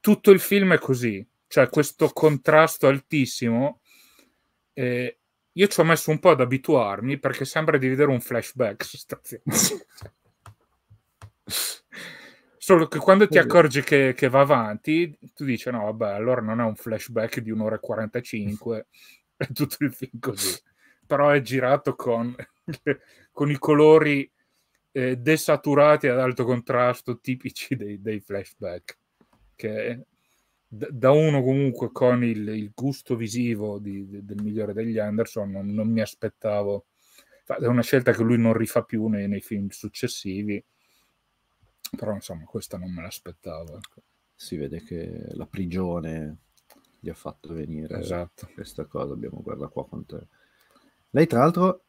tutto il film è così, cioè questo contrasto altissimo. Eh, io ci ho messo un po' ad abituarmi perché sembra di vedere un flashback sostanzialmente. *laughs* Solo che quando ti accorgi che, che, va avanti, tu dici: No, vabbè, allora non è un flashback di un'ora e 45, *laughs* è tutto il film così però è girato con, con i colori eh, desaturati ad alto contrasto tipici dei, dei flashback, che da uno comunque con il, il gusto visivo di, di, del migliore degli Anderson non, non, mi aspettavo è una scelta che lui non rifà più nei, nei film successivi però insomma questa non me l'aspettavo ecco. si vede che la prigione gli ha fatto venire esatto. questa cosa abbiamo guarda qua quanto è lei, tra l'altro,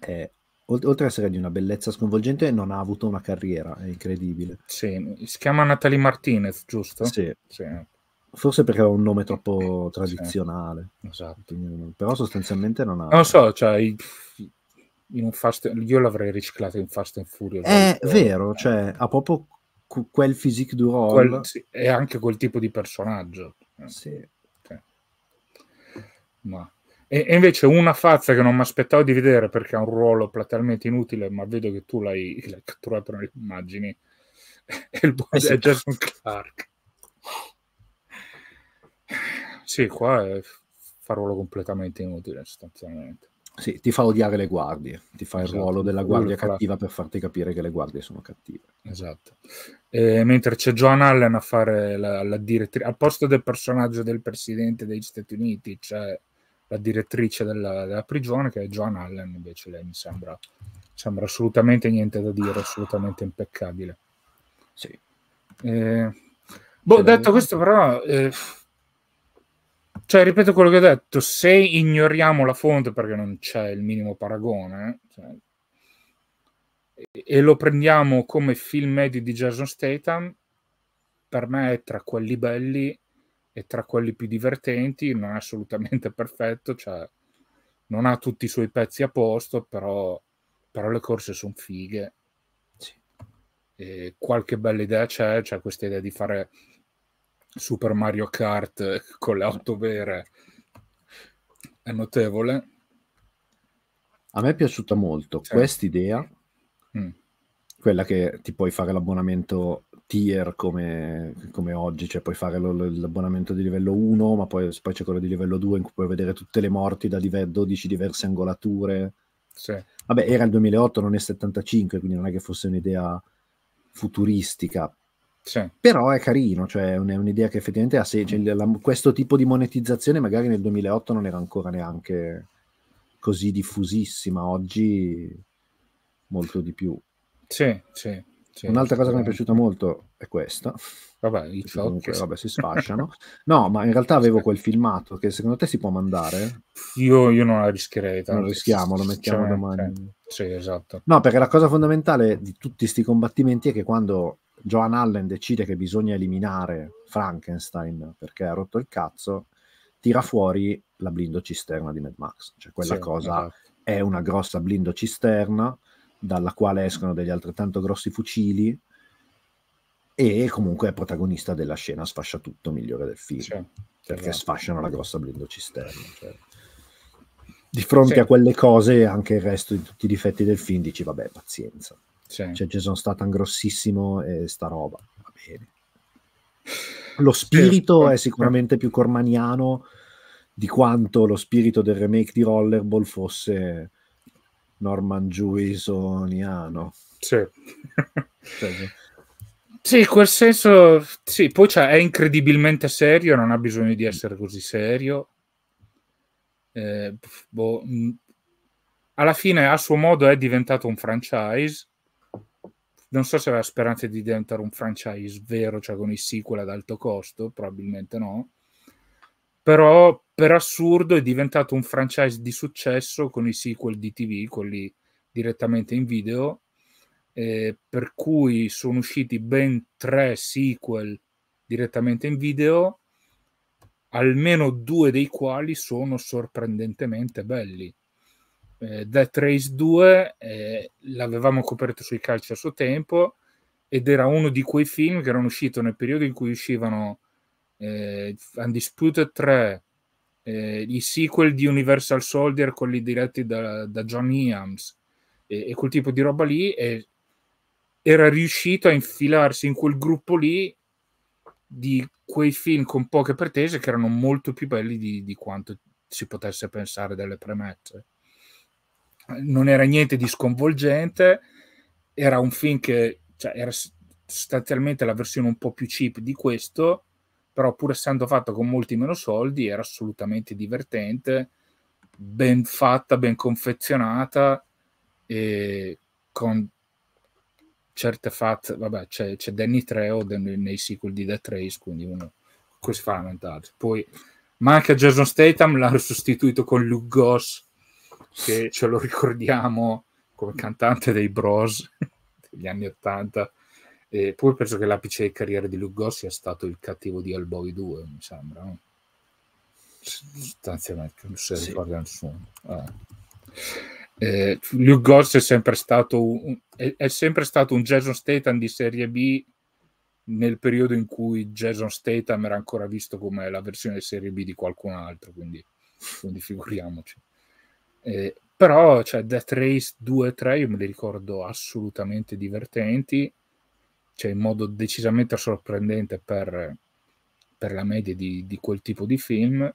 è, oltre ad essere di una bellezza sconvolgente, non ha avuto una carriera, è incredibile. Sì, si chiama Natalie Martinez, giusto? Sì. sì. Forse perché ha un nome troppo eh, tradizionale. Sì. Esatto. Però sostanzialmente non ha... Non so, cioè... Fast... io l'avrei riciclato in Fast and Furious. È però... Cioè, vero, eh. cioè, ha proprio quel physique du role. Quel, sì, e anche quel tipo di personaggio. Sì. Okay. Ma e, invece una fazza che non mi aspettavo di vedere perché ha un ruolo platealmente inutile, ma vedo che tu l'hai, *laughs* l'hai catturato nelle immagini, è, *laughs* il buon, eh sì. Jason Clark. Sì, qua è, fa ruolo completamente inutile sostanzialmente. Sì, ti fa odiare le guardie, ti fa il esatto. ruolo della guardia Quello cattiva fa... per farti capire che le guardie sono cattive. Esatto. E mentre c'è Joan Allen a fare la, la direttrice, al posto del personaggio del presidente degli Stati Uniti, c'è la direttrice della, della prigione, che è Joan Allen, invece lei mi sembra, sembra assolutamente niente da dire, assolutamente impeccabile. Sì. Eh, boh, detto questo però, eh, cioè ripeto quello che ho detto, se ignoriamo la fonte perché non c'è il minimo paragone, cioè, e lo prendiamo come film medio di Jason Statham, per me è tra quelli belli è tra quelli più divertenti, non è assolutamente *laughs* perfetto, cioè non ha tutti i suoi pezzi a posto, però, però le corse sono fighe. Sì. qualche bella idea c'è, c'è questa idea di fare Super Mario Kart *laughs* con le auto vere, è notevole. A me è piaciuta molto sì. questa idea, mm. quella che ti puoi fare l'abbonamento tier come, come, oggi, cioè puoi fare lo, lo, l'abbonamento di livello 1, ma poi, poi, c'è quello di livello 2 in cui puoi vedere tutte le morti da 12 diverse angolature. Sì. Vabbè, era il 2008, non è 75, quindi non è che fosse un'idea futuristica. Sì. Però è carino, cioè è un'idea che effettivamente ha se, cioè, questo tipo di monetizzazione magari nel 2008 non era ancora neanche così diffusissima, oggi molto di più. Sì, sì. Sì, Un'altra cosa che mi è piaciuta molto è questa. Vabbè, i comunque, vabbè, si sfasciano. *laughs* no, ma in realtà avevo quel filmato che secondo te si può mandare? Io, io non la rischierei. Tanto. Lo rischiamo, lo mettiamo cioè, domani. Cioè, sì, esatto. No, perché la cosa fondamentale di tutti questi combattimenti è che quando Joan Allen decide che bisogna eliminare Frankenstein perché ha rotto il cazzo, tira fuori la blindo cisterna di Mad Max. Cioè quella sì, cosa esatto. è una grossa blindo cisterna dalla quale escono degli altrettanto grossi fucili e comunque è protagonista della scena sfascia tutto migliore del film cioè, perché esatto. sfasciano la grossa blindocisterna cioè. di fronte sì. a quelle cose anche il resto di tutti i difetti del film dici vabbè pazienza sì. cioè Jason Statham grossissimo e sta roba va bene lo spirito sì. è sicuramente più cormaniano di quanto lo spirito del remake di Rollerball fosse Norman Juisoniano. Cioè, sì. sì, quel senso, sì, poi è incredibilmente serio, non ha bisogno di essere così serio. Eh, boh, mm. alla fine a suo modo è diventato un franchise. Non so se aveva speranza di diventare un franchise vero, cioè con i sequel ad alto costo, probabilmente no. Però per assurdo è diventato un franchise di successo con i sequel di TV, quelli direttamente in video, eh, per cui sono usciti ben tre sequel direttamente in video, almeno due dei quali sono sorprendentemente belli. Eh, Death Race 2 eh, l'avevamo coperto sui calci a suo tempo ed era uno di quei film che erano usciti nel periodo in cui uscivano eh, Undisputed 3, eh, i sequel di Universal Soldier, quelli diretti da, da John Iams e, e, quel tipo di roba lì, e era riuscito a infilarsi in quel gruppo lì di quei film con poche pretese che erano molto più belli di, di quanto si potesse pensare delle premesse. Non era niente di sconvolgente, era un film che cioè, era sostanzialmente la versione un po' più cheap di questo, però pur essendo fatta con molti meno soldi era assolutamente divertente, ben fatta, ben confezionata e con certe fatte, vabbè c'è, c'è Danny Treo nei, nei sequel di The Trace quindi uno questo fa lamentarsi. Poi ma anche Jason Statham, l'hanno sostituito con Luke Goss, che *laughs* ce lo ricordiamo come cantante dei Bros *laughs* degli anni Ottanta eh, pur penso che l'apice di carriera di Luke Gore sia stato il cattivo di Hellboy 2, mi sembra. No? Sostanzialmente, non se sì. ricorda nessuno. Ah. Eh, Luke Goss è sempre stato un, è, è sempre stato un Jason Statham di serie B nel periodo in cui Jason Statham era ancora visto come la versione serie B di qualcun altro, quindi, quindi figuriamoci. Eh, però cioè, Death Race 2 e 3 io me li ricordo assolutamente divertenti cioè in modo decisamente sorprendente per, per la media di, di, quel tipo di film.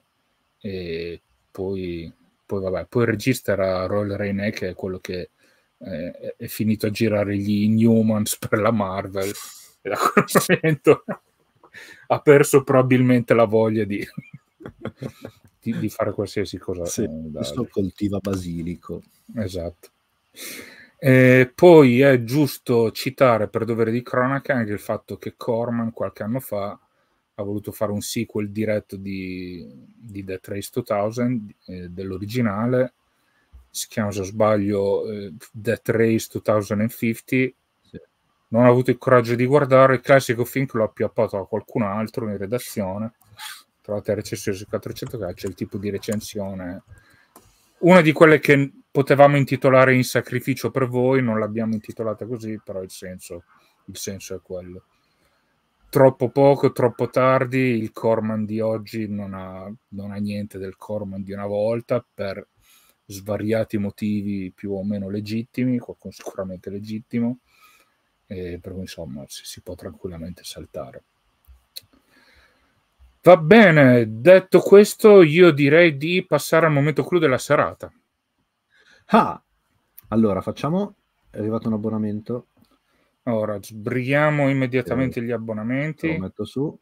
E poi, poi, vabbè, poi il regista era Roy Rene, che è quello che eh, è finito a girare gli Inhumans per la Marvel. E da quel momento ha perso probabilmente la voglia di, di, di fare qualsiasi cosa. Sì, eh, questo coltiva basilico. Esatto. Eh, poi è giusto citare per dovere di cronaca anche il fatto che Corman qualche anno fa ha voluto fare un sequel diretto di, di Death Race 2000 eh, dell'originale si chiama se sbaglio eh, Death Race 2050 sì. non ha avuto il coraggio di guardare il classico film che l'ho appioppato a qualcun altro in redazione trovate recensione su 400 calcio il tipo di recensione una di quelle che potevamo intitolare in sacrificio per voi, non l'abbiamo intitolata così, però il senso, il senso è quello. Troppo poco, troppo tardi, il Corman di oggi non ha, non ha niente del Corman di una volta per svariati motivi più o meno legittimi, qualcuno sicuramente legittimo, eh, però insomma si, si può tranquillamente saltare. Va bene, detto questo, io direi di passare al momento clou della serata. Ah, allora facciamo. È arrivato un abbonamento. Ora sbrighiamo immediatamente eh, gli abbonamenti. Lo metto su.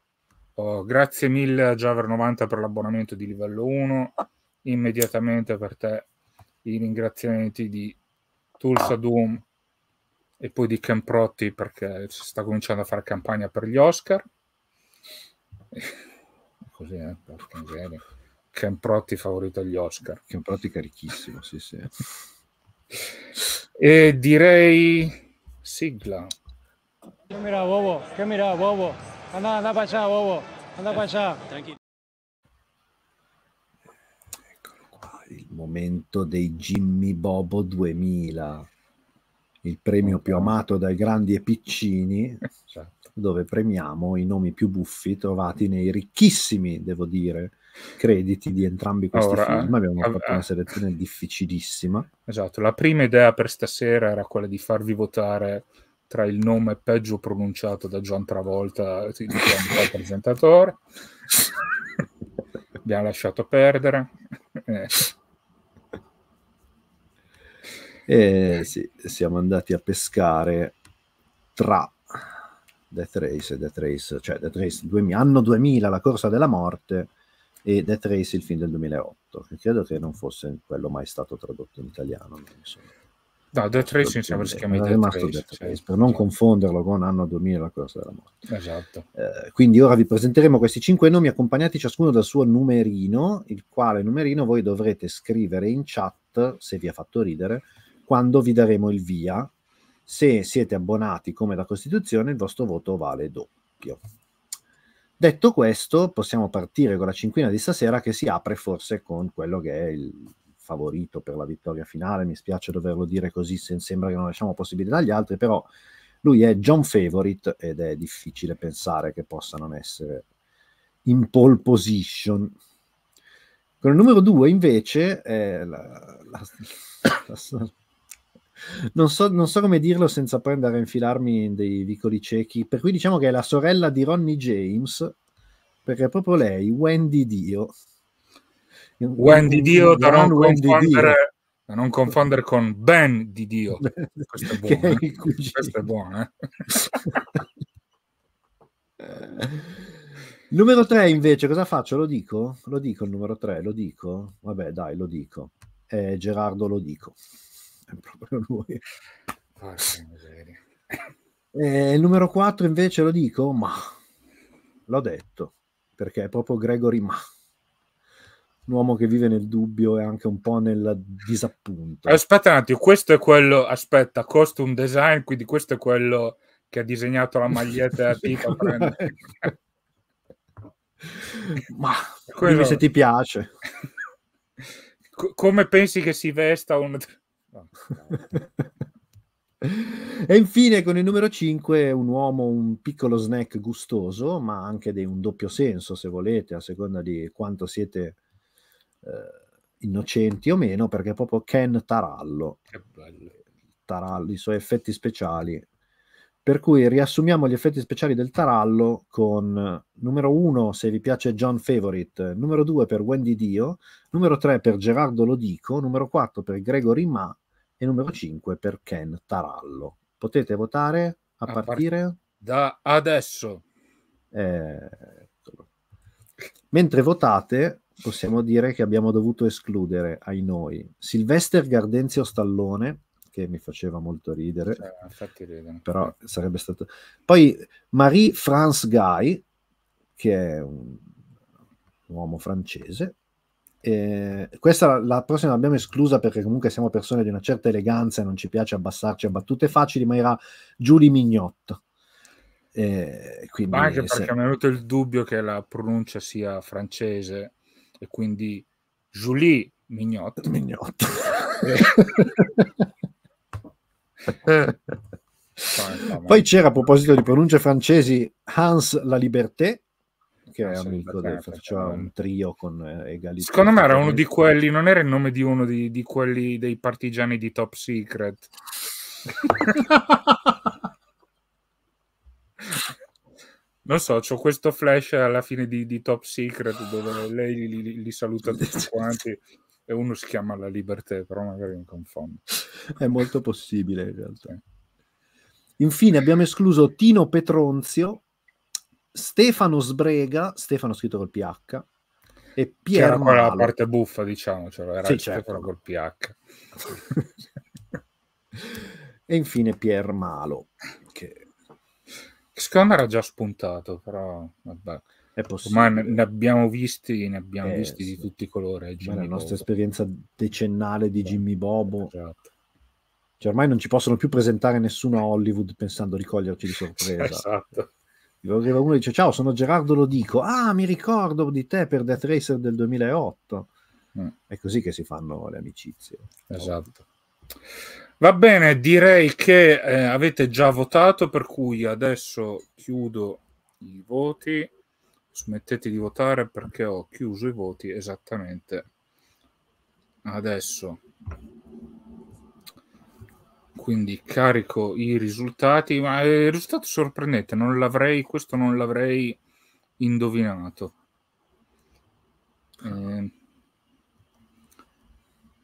Oh, grazie mille a Javer90 per l'abbonamento di livello 1. Immediatamente per te i ringraziamenti di Tulsa Doom e poi di Camprotti perché si sta cominciando a fare campagna per gli Oscar così, eh, porca miseria. Camprotti favorito agli Oscar. Camprotti carichissimo, sì, sì. E direi sigla. Camera uovo, camera uovo, andà, andà bacia uovo, andà bacia. Eccolo qua, il momento dei Jimmy Bobo 2000, il premio più amato dai grandi e piccini. Certo dove premiamo i nomi più buffi trovati nei ricchissimi, devo dire, crediti di entrambi questi Ora, film. Abbiamo av- fatto una selezione difficilissima. Esatto, la prima idea per stasera era quella di farvi votare tra il nome peggio pronunciato da John Travolta il presentatore. *laughs* Abbiamo lasciato perdere. e eh, sì, siamo andati a pescare tra Death Race e Death Race, cioè Death Race 2000, anno 2000, la corsa della morte, e Death Race il film del 2008, che credo che non fosse quello mai stato tradotto in italiano. No, Death Race sembra si chiama Death Race, Death Race sì, per non sì. confonderlo con Anno 2000 la corsa della morte. Esatto. Eh, quindi ora vi presenteremo questi cinque nomi accompagnati ciascuno dal suo numerino, il quale numerino voi dovrete scrivere in chat se vi ha fatto ridere quando vi daremo il via se siete abbonati come la Costituzione, il vostro voto vale doppio. Detto questo, possiamo partire con la cinquina di stasera che si apre forse con quello che è il favorito per la vittoria finale. Mi spiace doverlo dire così, se sembra che non lasciamo possibile dagli altri, però lui è John Favorite ed è difficile pensare che possa non essere in pole position. Con il numero 2 invece è la, la, la, non, so, non so come dirlo senza poi andare a infilarmi in dei vicoli ciechi. Per cui diciamo che è la sorella di Ronnie James, perché è proprio lei, Wendy Dio. Wendy Dio, da non, Wendy Dio. da non confondere con Ben di Dio. *laughs* Questo è buono. è eh. Questo è buono. Eh? *laughs* Numero 3 invece, cosa faccio? Lo dico? Lo dico il numero 3, lo dico? Vabbè dai, lo dico. Eh, Gerardo, lo dico è proprio lui. Porca miseria. Eh, il numero 4 invece lo dico, ma l'ho detto, perché è proprio Gregory Ma. Un uomo che vive nel dubbio e anche un po' nel disappunto. Aspetta un attimo, questo è quello, aspetta, costume design, quindi questo è quello che ha disegnato la maglietta *laughs* tipo, Ma quello... dimmi se ti piace. come pensi che si vesta un e infine con il numero 5 un uomo, un piccolo snack gustoso, ma anche di un doppio senso se volete, a seconda di quanto siete eh, innocenti o meno, perché è proprio Ken Tarallo. Tarallo, i suoi effetti speciali. Per cui riassumiamo gli effetti speciali del Tarallo con eh, numero 1 se vi piace John Favorite, numero 2 per Wendy Dio, numero 3 per Gerardo Lodico, numero 4 per Gregory Ma, e numero 5 per Ken Tarallo. Potete votare a, a partire da adesso. Eh, Mentre votate, possiamo dire che abbiamo dovuto escludere ai noi Silvester Gardenzio Stallone, che mi faceva molto ridere, eh, però sarebbe stato... Poi Marie-France Guy, che è un uomo francese, eh, questa la prossima l'abbiamo esclusa perché comunque siamo persone di una certa eleganza e non ci piace abbassarci a battute facili, ma era Giulie Mignot. Eh, quindi, ma anche perché se... mi è venuto il dubbio che la pronuncia sia francese e quindi Julie Mignot. Mignot. *laughs* Poi c'era a proposito di pronunce francesi Hans La Liberté, che è amico del, faceva un trio con eh, Egali. Secondo me era uno di quelli, non era il nome di uno di, di quelli dei partigiani di Top Secret. *laughs* non so, ho questo flash alla fine di, di Top Secret dove lei li, li, li saluta tutti *laughs* quanti e uno si chiama La Libertà, però magari mi confondo. È molto possibile in realtà. Infine abbiamo escluso Tino Petronzio Stefano Sbrega, Stefano scritto col PH, e Pier C'era ancora la parte buffa, diciamo, cioè era sì, certo. Stefano certo. col PH. *laughs* e infine Pier Malo, che... Secondo me era già spuntato, però vabbè. È possibile. Ma ne abbiamo visti, ne abbiamo eh, visti sì. di tutti i colori. Eh, la nostra Bobo. esperienza decennale di esatto, Jimmy Bobo. Esatto. Cioè, ormai non ci possono più presentare nessuno a Hollywood pensando di coglierci di sorpresa. *laughs* Esatto arriva uno e dice ciao sono Gerardo lo dico ah mi ricordo di te per Death Racer del 2008 mm. è così che si fanno le amicizie esatto va bene direi che eh, avete già votato per cui adesso chiudo i voti smettete di votare perché ho chiuso i voti esattamente adesso quindi carico i risultati, ma eh, il risultato sorprendente, non l'avrei, questo non l'avrei indovinato. Eh,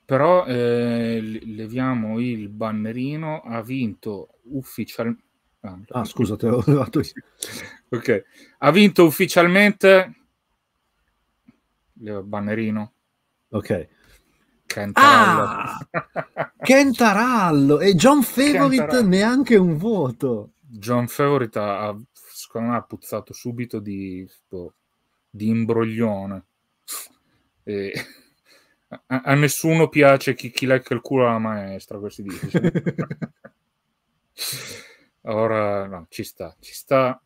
però eh, leviamo il bannerino, ha vinto ufficialmente... Ah, ah scusa, te levato io. *laughs* ok, ha vinto ufficialmente... Il bannerino. Ok Kentarallo. Ah, Cantarallo e John Favorite Cantarallo. neanche un voto. John Favorite ha, ha, secondo me ha puzzato subito di, di imbroglione. E, a, a, nessuno piace chi, chi lecca il culo alla maestra, questi dice. *laughs* Ora no, ci sta, ci sta.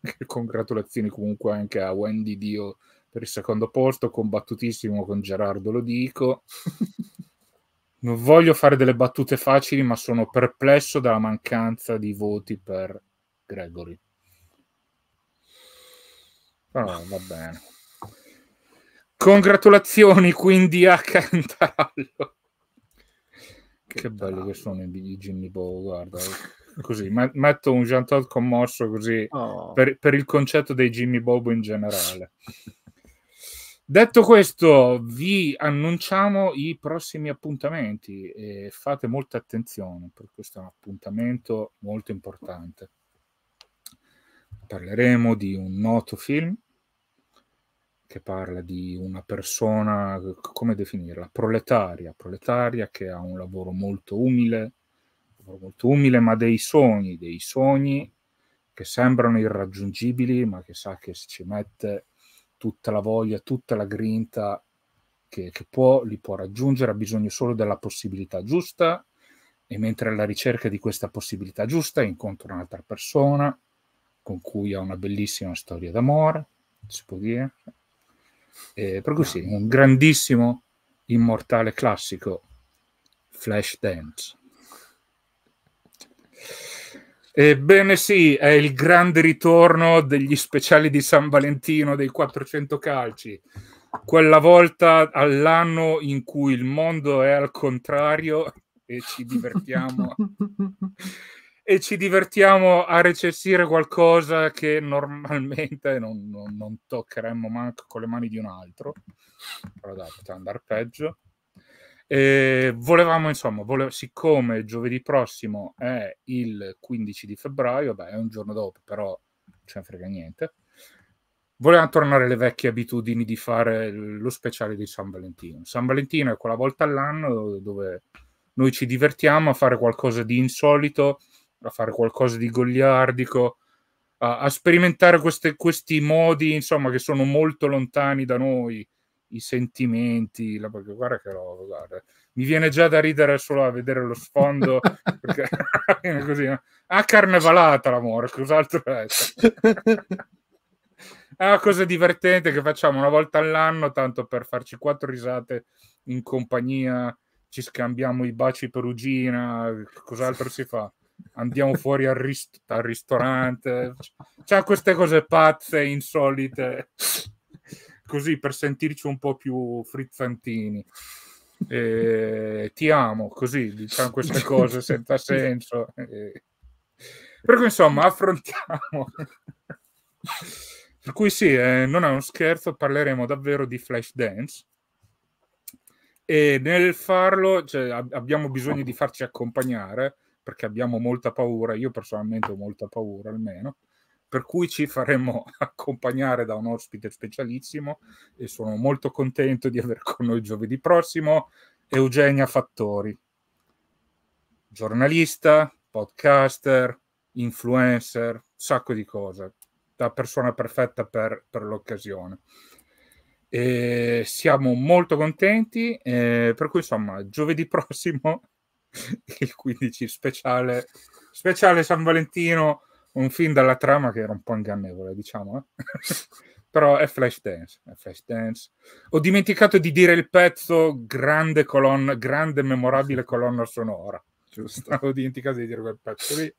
*laughs* Congratulazioni comunque anche a Wendy Dio per il secondo posto, combattutissimo con Gerardo lo dico. *laughs* non voglio fare delle battute facili, ma sono perplesso dalla mancanza di voti per Gregory. Però oh, ah, va bene. Congratulazioni quindi a Cantarallo. Che, che bello che sono i Jimmy Bow, guarda. così, metto un Jean-Claude commosso così oh. per, per, il concetto dei Jimmy Bobo in generale. *laughs* Detto questo, vi annunciamo i prossimi appuntamenti e fate molta attenzione perché questo è un appuntamento molto importante. Parleremo di un noto film che parla di una persona, come definirla, proletaria, proletaria che ha un lavoro molto umile, molto umile ma dei sogni, dei sogni che sembrano irraggiungibili ma che sa che si ci mette tutta la voglia, tutta la grinta che, che può, li può raggiungere, ha bisogno solo della possibilità giusta e mentre è alla ricerca di questa possibilità giusta incontra un'altra persona con cui ha una bellissima storia d'amore, si può dire. E per cui sì, un grandissimo immortale classico, Flash Dance. Ebbene sì, è il grande ritorno degli speciali di San Valentino dei 400 calci. Quella volta all'anno in cui il mondo è al contrario e ci divertiamo *laughs* e ci divertiamo a recensire qualcosa che normalmente non, non, non toccheremmo manco con le mani di un altro. Però dai, poteva andare peggio. Eh, volevamo, insomma, vole- siccome giovedì prossimo è il 15 di febbraio, beh, è un giorno dopo, però non ce ne frega niente. Volevamo tornare alle vecchie abitudini di fare lo speciale di San Valentino. San Valentino è quella volta all'anno dove noi ci divertiamo a fare qualcosa di insolito, a fare qualcosa di goliardico, a, a sperimentare queste, questi modi, insomma, che sono molto lontani da noi i sentimenti, la, perché guarda che roba, guarda. mi viene già da ridere solo a vedere lo sfondo, perché viene *laughs* così, no? ah carnevalata l'amore, cos'altro è? è *laughs* una ah, cosa divertente che facciamo una volta all'anno, tanto per farci quattro risate in compagnia, ci scambiamo i baci perugina, cos'altro si fa? Andiamo fuori al, rist- al ristorante, c'è cioè, cioè, queste cose pazze, insolite così per sentirci un po' più frizzantini. Eh, ti amo, così diciamo queste *laughs* cose senza senso. Eh. Per cui insomma affrontiamo. per cui sì, eh, non è uno scherzo, parleremo davvero di Flash Dance. E nel farlo cioè, ab- abbiamo bisogno di farci accompagnare perché abbiamo molta paura, io personalmente ho molta paura almeno per cui ci faremo *laughs* accompagnare da un ospite specialissimo e sono molto contento di aver con noi giovedì prossimo Eugenia Fattori, giornalista, podcaster, influencer, sacco di cose, la persona perfetta per, per l'occasione. E siamo molto contenti, eh, per cui insomma giovedì *laughs* prossimo, il 15 speciale, speciale San Valentino un film dalla trama che era un po' ingannevole, diciamo. Eh. *laughs* Però è Flashdance, è Flashdance. Ho dimenticato di dire il pezzo grande colonna, grande memorabile colonna sonora. Giusto. *laughs* Ho dimenticato di dire quel pezzo lì.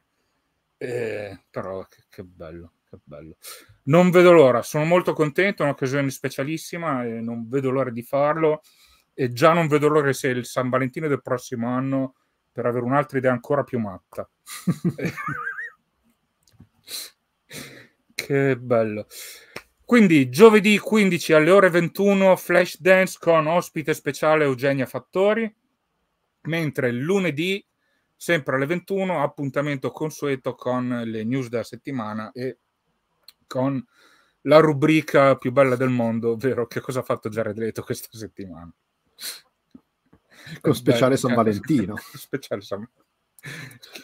Eh, però che, che, bello, che bello. Non vedo l'ora, sono molto contento, è un'occasione specialissima e non vedo l'ora di farlo. E già non vedo l'ora se il San Valentino del prossimo anno per avere un'altra idea ancora più matta. *laughs* Che bello. Quindi giovedì 15 alle ore 21 Flash Dance con ospite speciale Eugenia Fattori, mentre lunedì sempre alle 21 appuntamento consueto con le news della settimana e con la rubrica più bella del mondo, ovvero che cosa ha fatto Jared Leto questa settimana. Con speciale San *laughs* Valentino. speciale San Valentino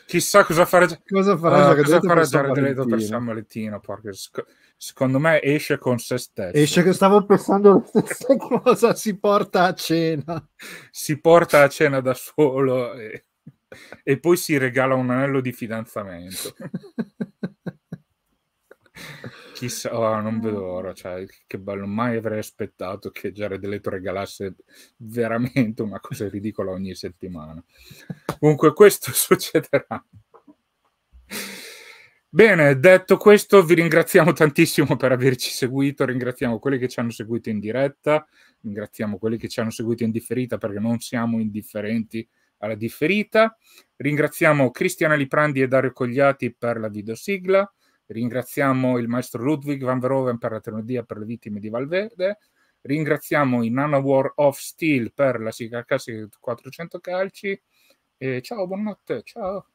Chissà cosa fare *laughs* cosa farà, uh, ah, cioè, cosa farà Jared Leto per San Valentino. Perché sc- secondo me esce con se stesso. Esce che stavo pensando la stessa *laughs* cosa. Si porta a cena. Si porta a cena da solo e, e poi si regala un anello di fidanzamento. *laughs* chissà, oh, non vedo ora, cioè, che bello, mai avrei aspettato che Jared Leto regalasse veramente una cosa ridicola ogni settimana. Comunque questo *laughs* succederà. Bene, detto questo, vi ringraziamo tantissimo per averci seguito, ringraziamo quelli che ci hanno seguito in diretta, ringraziamo quelli che ci hanno seguito in differita perché non siamo indifferenti alla differita, ringraziamo Cristiana Liprandi e Dario Cogliati per la videosigla, Ringraziamo il maestro Ludwig van Verhoeven per la teologia per le vittime di Valverde. Ringraziamo i War of Steel per la sigla classica 400 calci. E ciao, buonanotte, ciao.